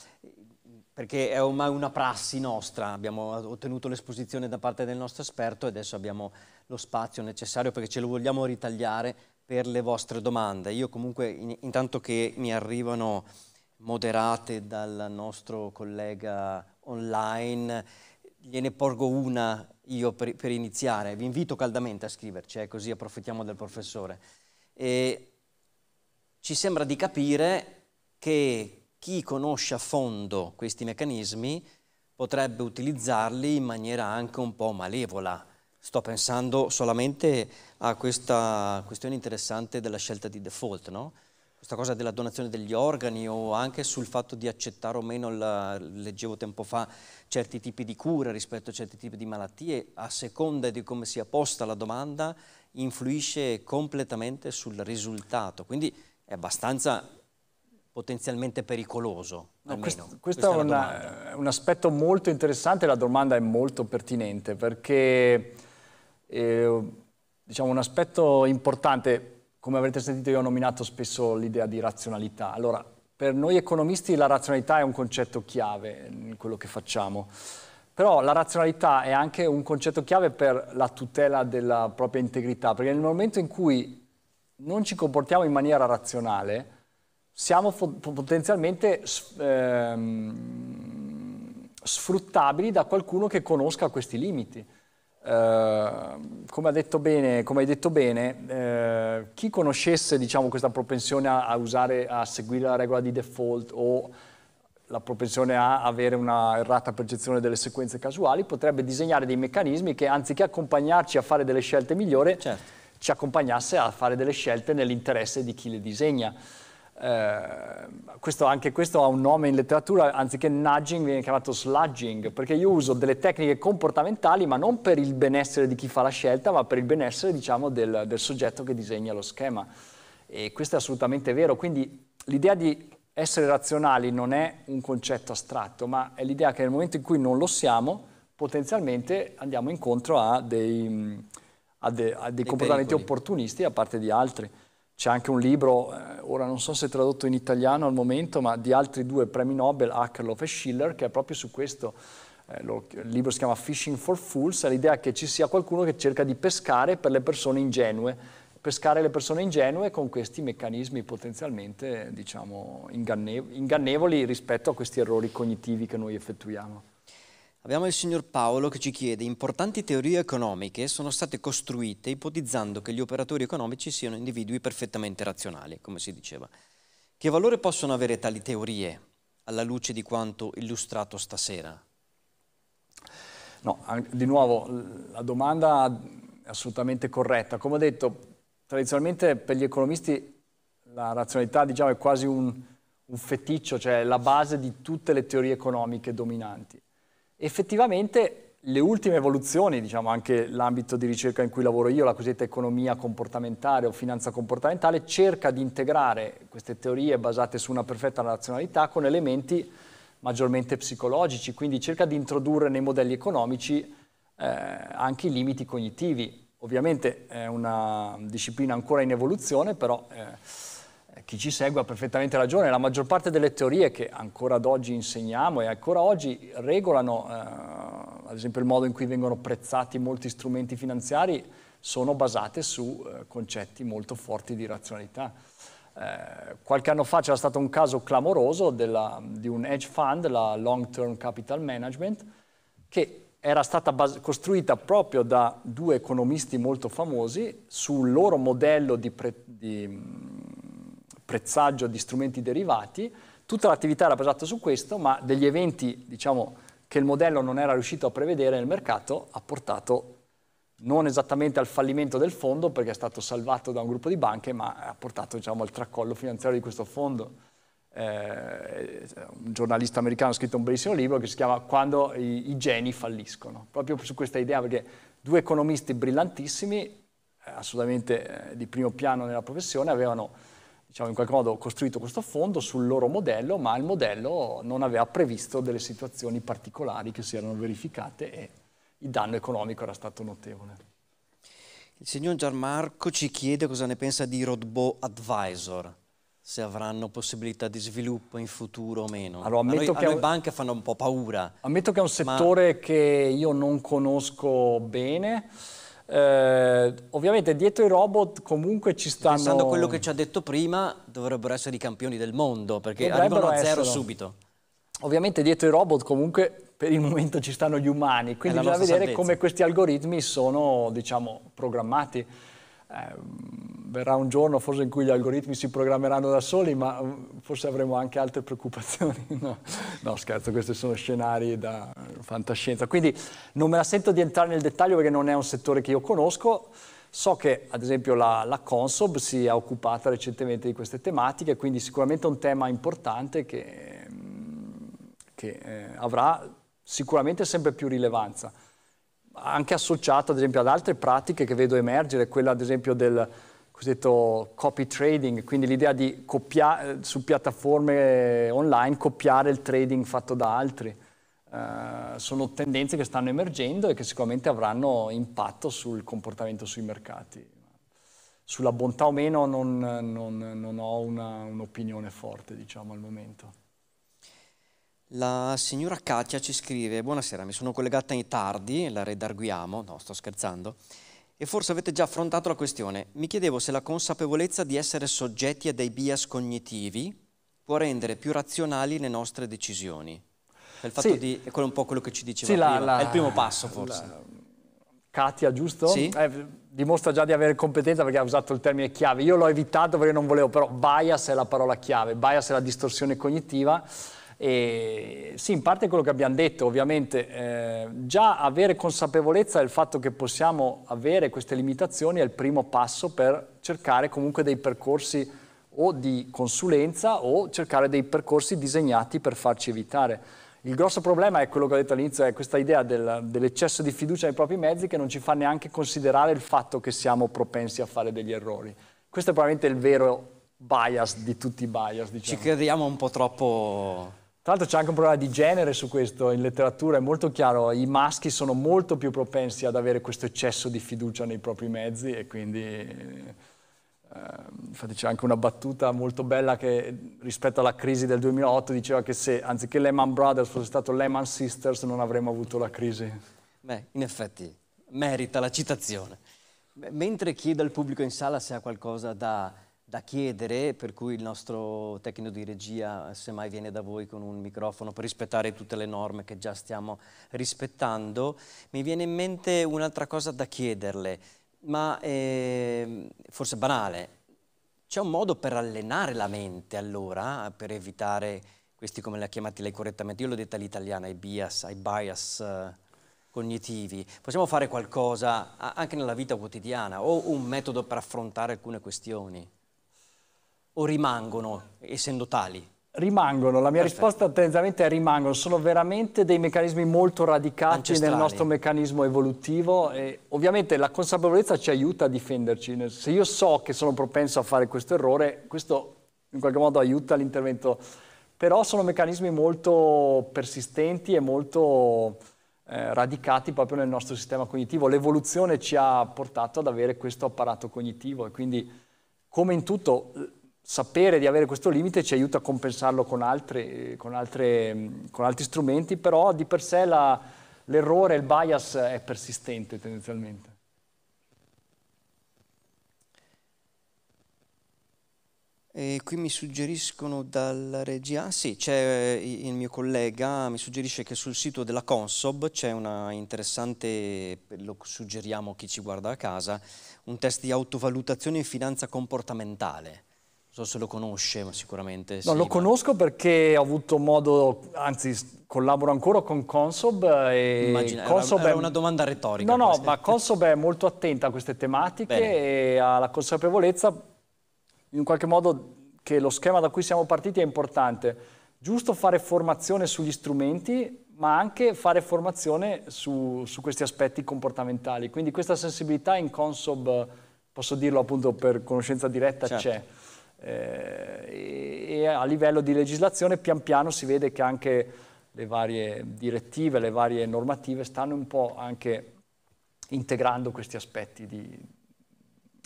perché è ormai una prassi nostra, abbiamo ottenuto l'esposizione da parte del nostro esperto e adesso abbiamo lo spazio necessario perché ce lo vogliamo ritagliare per le vostre domande. Io comunque, in, intanto che mi arrivano moderate dal nostro collega online, gliene porgo una io per, per iniziare. Vi invito caldamente a scriverci, eh, così approfittiamo del professore. E ci sembra di capire che chi conosce a fondo questi meccanismi potrebbe utilizzarli in maniera anche un po' malevola. Sto pensando solamente a questa questione interessante della scelta di default, no? questa cosa della donazione degli organi o anche sul fatto di accettare o meno, la, leggevo tempo fa, certi tipi di cure rispetto a certi tipi di malattie, a seconda di come sia posta la domanda, influisce completamente sul risultato. Quindi è abbastanza potenzialmente pericoloso. No, quest, questo è, una, è un aspetto molto interessante, la domanda è molto pertinente perché eh, diciamo, un aspetto importante come avrete sentito io ho nominato spesso l'idea di razionalità. Allora, per noi economisti la razionalità è un concetto chiave in quello che facciamo, però la razionalità è anche un concetto chiave per la tutela della propria integrità, perché nel momento in cui non ci comportiamo in maniera razionale, siamo potenzialmente ehm, sfruttabili da qualcuno che conosca questi limiti. Eh, come, ha bene, come, hai detto bene, uh, chi conoscesse diciamo, questa propensione a, usare, a, seguire la regola di default o la propensione a avere una errata percezione delle sequenze casuali potrebbe disegnare dei meccanismi che anziché accompagnarci a fare delle scelte migliori certo. ci accompagnasse a fare delle scelte nell'interesse di chi le disegna. Eh, questo, anche questo ha un nome in letteratura, anziché nudging viene chiamato sludging, perché io uso delle tecniche comportamentali ma non per il benessere di chi fa la scelta, ma per il benessere diciamo, del, del soggetto che disegna lo schema. E questo è assolutamente vero, quindi l'idea di essere razionali non è un concetto astratto, ma è l'idea che nel momento in cui non lo siamo, potenzialmente andiamo incontro a dei, a de, a dei comportamenti pericoli. opportunisti da parte di altri. C'è anche un libro, eh, ora non so se tradotto in italiano al momento, ma di altri due premi Nobel, Akerlof e Schiller, che è proprio su questo. Eh, il libro si chiama Fishing for Fools, l'idea che ci sia qualcuno che cerca di pescare per le persone ingenue, pescare le persone ingenue con questi meccanismi potenzialmente diciamo, ingannevoli rispetto a questi errori cognitivi che noi effettuiamo. Abbiamo il signor Paolo che ci chiede, importanti teorie economiche sono state costruite ipotizzando che gli operatori economici siano individui perfettamente razionali, come si diceva. Che valore possono avere tali teorie alla luce di quanto illustrato stasera? No, di nuovo, la domanda è assolutamente corretta. Come ho detto, tradizionalmente per gli economisti la razionalità diciamo, è quasi un, un feticcio, cioè la base di tutte le teorie economiche dominanti. Effettivamente le ultime evoluzioni, diciamo anche l'ambito di ricerca in cui lavoro io, la cosiddetta economia comportamentale o finanza comportamentale, cerca di integrare queste teorie basate su una perfetta razionalità con elementi maggiormente psicologici, quindi cerca di introdurre nei modelli economici eh, anche i limiti cognitivi. Ovviamente è una disciplina ancora in evoluzione, però... Eh, chi ci segue ha perfettamente ragione, la maggior parte delle teorie che ancora ad oggi insegniamo e ancora oggi regolano, eh, ad esempio il modo in cui vengono prezzati molti strumenti finanziari, sono basate su eh, concetti molto forti di razionalità. Eh, qualche anno fa c'era stato un caso clamoroso della, di un hedge fund, la Long Term Capital Management, che era stata bas- costruita proprio da due economisti molto famosi sul loro modello di, pre- di prezzaggio di strumenti derivati, tutta l'attività era basata su questo, ma degli eventi diciamo, che il modello non era riuscito a prevedere nel mercato ha portato non esattamente al fallimento del fondo perché è stato salvato da un gruppo di banche, ma ha portato diciamo, al tracollo finanziario di questo fondo. Eh, un giornalista americano ha scritto un bellissimo libro che si chiama Quando i, i geni falliscono, proprio su questa idea perché due economisti brillantissimi, eh, assolutamente eh, di primo piano nella professione, avevano diciamo, in qualche modo costruito questo fondo sul loro modello, ma il modello non aveva previsto delle situazioni particolari che si erano verificate e il danno economico era stato notevole. Il signor Gianmarco ci chiede cosa ne pensa di Rodbo Advisor, se avranno possibilità di sviluppo in futuro o meno. Allora, ammetto noi, che le banche fanno un po' paura. Ammetto che è un settore ma... che io non conosco bene. Eh, ovviamente dietro i robot comunque ci stanno... Pensando a quello che ci ha detto prima, dovrebbero essere i campioni del mondo, perché arrivano a zero essere. subito. Ovviamente dietro i robot comunque per il momento ci stanno gli umani, quindi bisogna vedere salvezza. come questi algoritmi sono diciamo, programmati eh, verrà un giorno forse in cui gli algoritmi si programmeranno da soli, ma mm, forse avremo anche altre preoccupazioni. No, no scherzo, questi sono scenari da fantascienza. Quindi non me la sento di entrare nel dettaglio perché non è un settore che io conosco. So che ad esempio la, la Consob si è occupata recentemente di queste tematiche, quindi sicuramente è un tema importante che, mm, che eh, avrà sicuramente sempre più rilevanza anche associata ad esempio ad altre pratiche che vedo emergere, quella ad esempio del cosiddetto copy trading, quindi l'idea di copiare su piattaforme online copiare il trading fatto da altri. Uh, sono tendenze che stanno emergendo e che sicuramente avranno impatto sul comportamento sui mercati. Sulla bontà o meno non, non, non ho una, un'opinione forte diciamo, al momento. La signora Katia ci scrive, buonasera, mi sono collegata in tardi, la redarguiamo, no sto scherzando, e forse avete già affrontato la questione. Mi chiedevo se la consapevolezza di essere soggetti a dei bias cognitivi può rendere più razionali le nostre decisioni. Il fatto sì. di, è quello un po' quello che ci diceva sì, la, la, è il primo passo forse. La, Katia, giusto? Sì. Eh, dimostra già di avere competenza perché ha usato il termine chiave. Io l'ho evitato perché non volevo, però bias è la parola chiave, bias è la distorsione cognitiva e sì, in parte quello che abbiamo detto, ovviamente eh, già avere consapevolezza del fatto che possiamo avere queste limitazioni è il primo passo per cercare comunque dei percorsi o di consulenza o cercare dei percorsi disegnati per farci evitare. Il grosso problema è quello che ho detto all'inizio, è questa idea del, dell'eccesso di fiducia nei propri mezzi che non ci fa neanche considerare il fatto che siamo propensi a fare degli errori. Questo è probabilmente il vero bias di tutti i bias. Diciamo. Ci crediamo un po' troppo tra l'altro c'è anche un problema di genere su questo, in letteratura è molto chiaro, i maschi sono molto più propensi ad avere questo eccesso di fiducia nei propri mezzi e quindi eh, infatti c'è anche una battuta molto bella che rispetto alla crisi del 2008 diceva che se anziché Lehman Brothers fosse stato Lehman Sisters non avremmo avuto la crisi. Beh, in effetti merita la citazione. Mentre chiedo al pubblico in sala se ha qualcosa da da chiedere, per cui il nostro tecnico di regia se mai viene da voi con un microfono per rispettare tutte le norme che già stiamo rispettando, mi viene in mente un'altra cosa da chiederle, ma eh, forse banale, c'è un modo per allenare la mente allora, per evitare questi, come li ha chiamati lei correttamente, io l'ho detta all'italiana, i bias, i bias eh, cognitivi. Possiamo fare qualcosa anche nella vita quotidiana o un metodo per affrontare alcune questioni? o rimangono essendo tali? Rimangono, la mia Perfetto. risposta tendenzialmente è rimangono, sono veramente dei meccanismi molto radicati nel nostro meccanismo evolutivo e ovviamente la consapevolezza ci aiuta a difenderci, se io so che sono propenso a fare questo errore, questo in qualche modo aiuta l'intervento, però sono meccanismi molto persistenti e molto eh, radicati proprio nel nostro sistema cognitivo. L'evoluzione ci ha portato ad avere questo apparato cognitivo e quindi come in tutto sapere di avere questo limite ci aiuta a compensarlo con altri, con altre, con altri strumenti, però di per sé l'errore, il bias è persistente tendenzialmente. E qui mi suggeriscono dalla regia, sì, c'è eh, il mio collega, mi suggerisce che sul sito della Consob c'è una interessante, lo suggeriamo a chi ci guarda a casa, un test di autovalutazione in finanza comportamentale so se lo conosce ma sicuramente. No, sì, lo conosco perché ho avuto modo, anzi collaboro ancora con Consob. E Immagina, Consob era, è una domanda retorica. No, no, questa. ma Consob è molto attenta a queste tematiche Bene. e la consapevolezza in qualche modo che lo schema da cui siamo partiti è importante. Giusto fare formazione sugli strumenti, ma anche fare formazione su, su questi aspetti comportamentali. Quindi questa sensibilità in Consob, posso dirlo appunto per conoscenza diretta, certo. c'è eh, e a livello di legislazione pian piano si vede che anche le varie direttive, le varie normative stanno un po' anche integrando questi aspetti di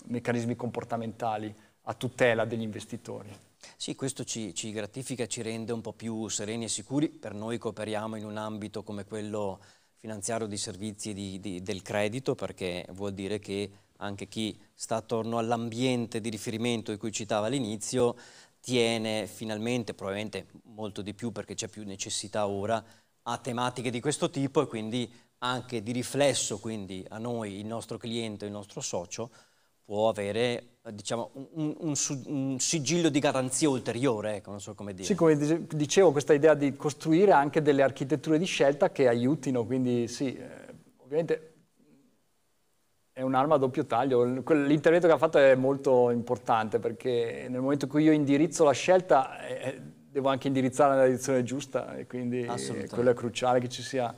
meccanismi comportamentali a tutela degli investitori. Sì, questo ci, ci gratifica, ci rende un po' più sereni e sicuri, per noi cooperiamo in un ambito come quello finanziario di servizi di, di, del credito perché vuol dire che anche chi sta attorno all'ambiente di riferimento di cui citava all'inizio, tiene finalmente, probabilmente molto di più perché c'è più necessità ora, a tematiche di questo tipo e quindi anche di riflesso quindi a noi, il nostro cliente, il nostro socio, può avere diciamo, un, un, un, sigillo di garanzia ulteriore, ecco, non so come dire. Sì, come dicevo, questa idea di costruire anche delle architetture di scelta che aiutino, quindi sì, eh, ovviamente è un'arma a doppio taglio. L'intervento che ha fatto è molto importante perché nel momento in cui io indirizzo la scelta eh, eh, devo anche indirizzarla nella direzione giusta e quindi quello è cruciale che ci sia.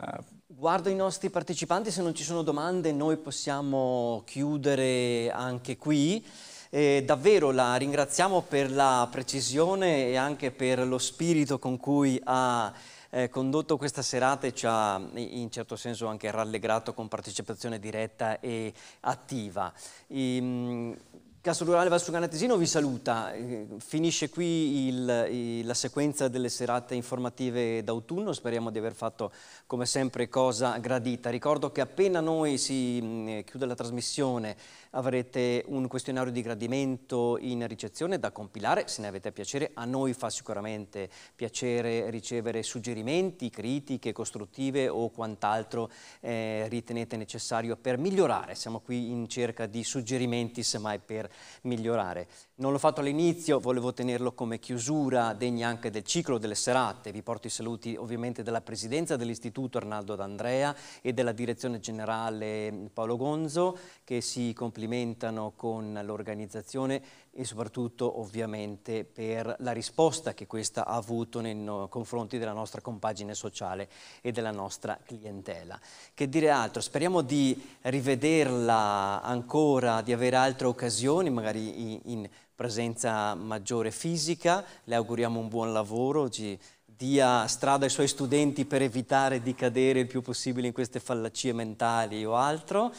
Eh. Guardo i nostri partecipanti, se non ci sono domande noi possiamo chiudere anche qui. E davvero la ringraziamo per la precisione e anche per lo spirito con cui ha eh, condotto questa serata e ci ha in certo senso anche rallegrato con partecipazione diretta e attiva. I, ehm, Castro Rurale Valsugana Tesino vi saluta, eh, finisce qui il, il, la sequenza delle serate informative d'autunno, speriamo di aver fatto come sempre cosa gradita. Ricordo che appena noi si mm, eh, chiude la trasmissione avrete un questionario di gradimento in ricezione da compilare, se ne avete piacere, a noi fa sicuramente piacere ricevere suggerimenti, critiche costruttive o quant'altro eh, ritenete necessario per migliorare, siamo qui in cerca di suggerimenti semmai per migliorare. Non l'ho fatto all'inizio, volevo tenerlo come chiusura degna anche del ciclo delle serate. Vi porto i saluti ovviamente della Presidenza dell'Istituto Arnaldo D'Andrea e della Direzione Generale mm, Paolo Gonzo che si completano complimentano con l'organizzazione e soprattutto ovviamente per la risposta che questa ha avuto nei confronti della nostra compagine sociale e della nostra clientela. Che dire altro? Speriamo di rivederla ancora, di avere altre occasioni, magari in presenza maggiore fisica, le auguriamo un buon lavoro, ci dia strada ai suoi studenti per evitare di cadere il più possibile in queste fallacie mentali o altro.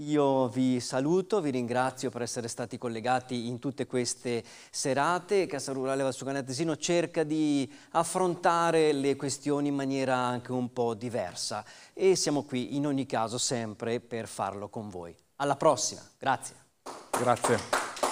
Io vi saluto, vi ringrazio per essere stati collegati in tutte queste serate. Casa Rurale Valsugana Tesino cerca di affrontare le questioni in maniera anche un po' diversa e siamo qui in ogni caso sempre per farlo con voi. Alla prossima, grazie. Grazie.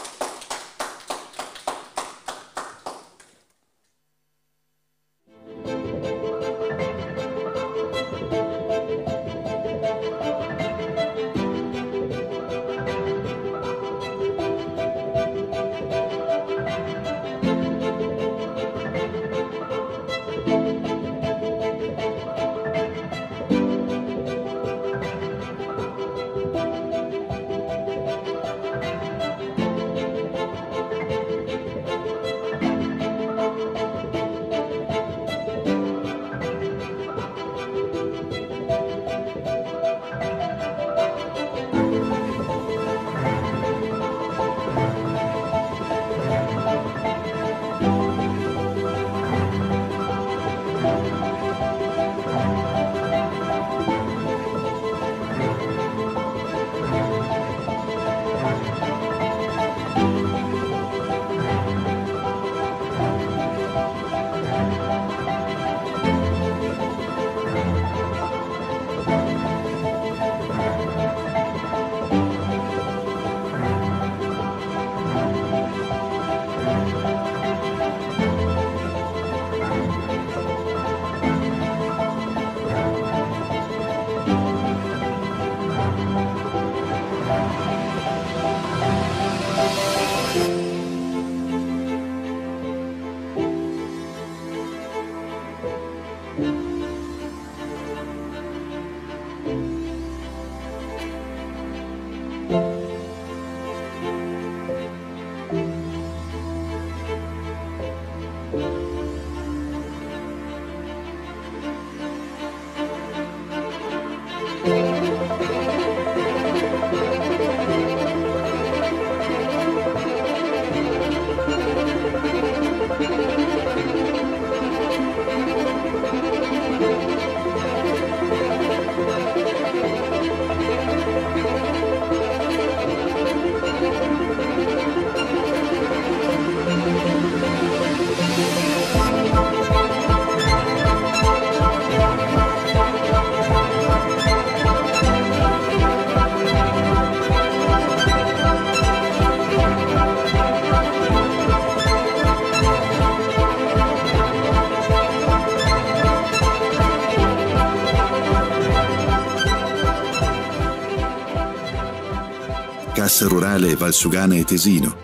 Rurale Valsugana e Tesino.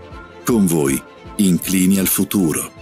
Con voi, inclini al futuro.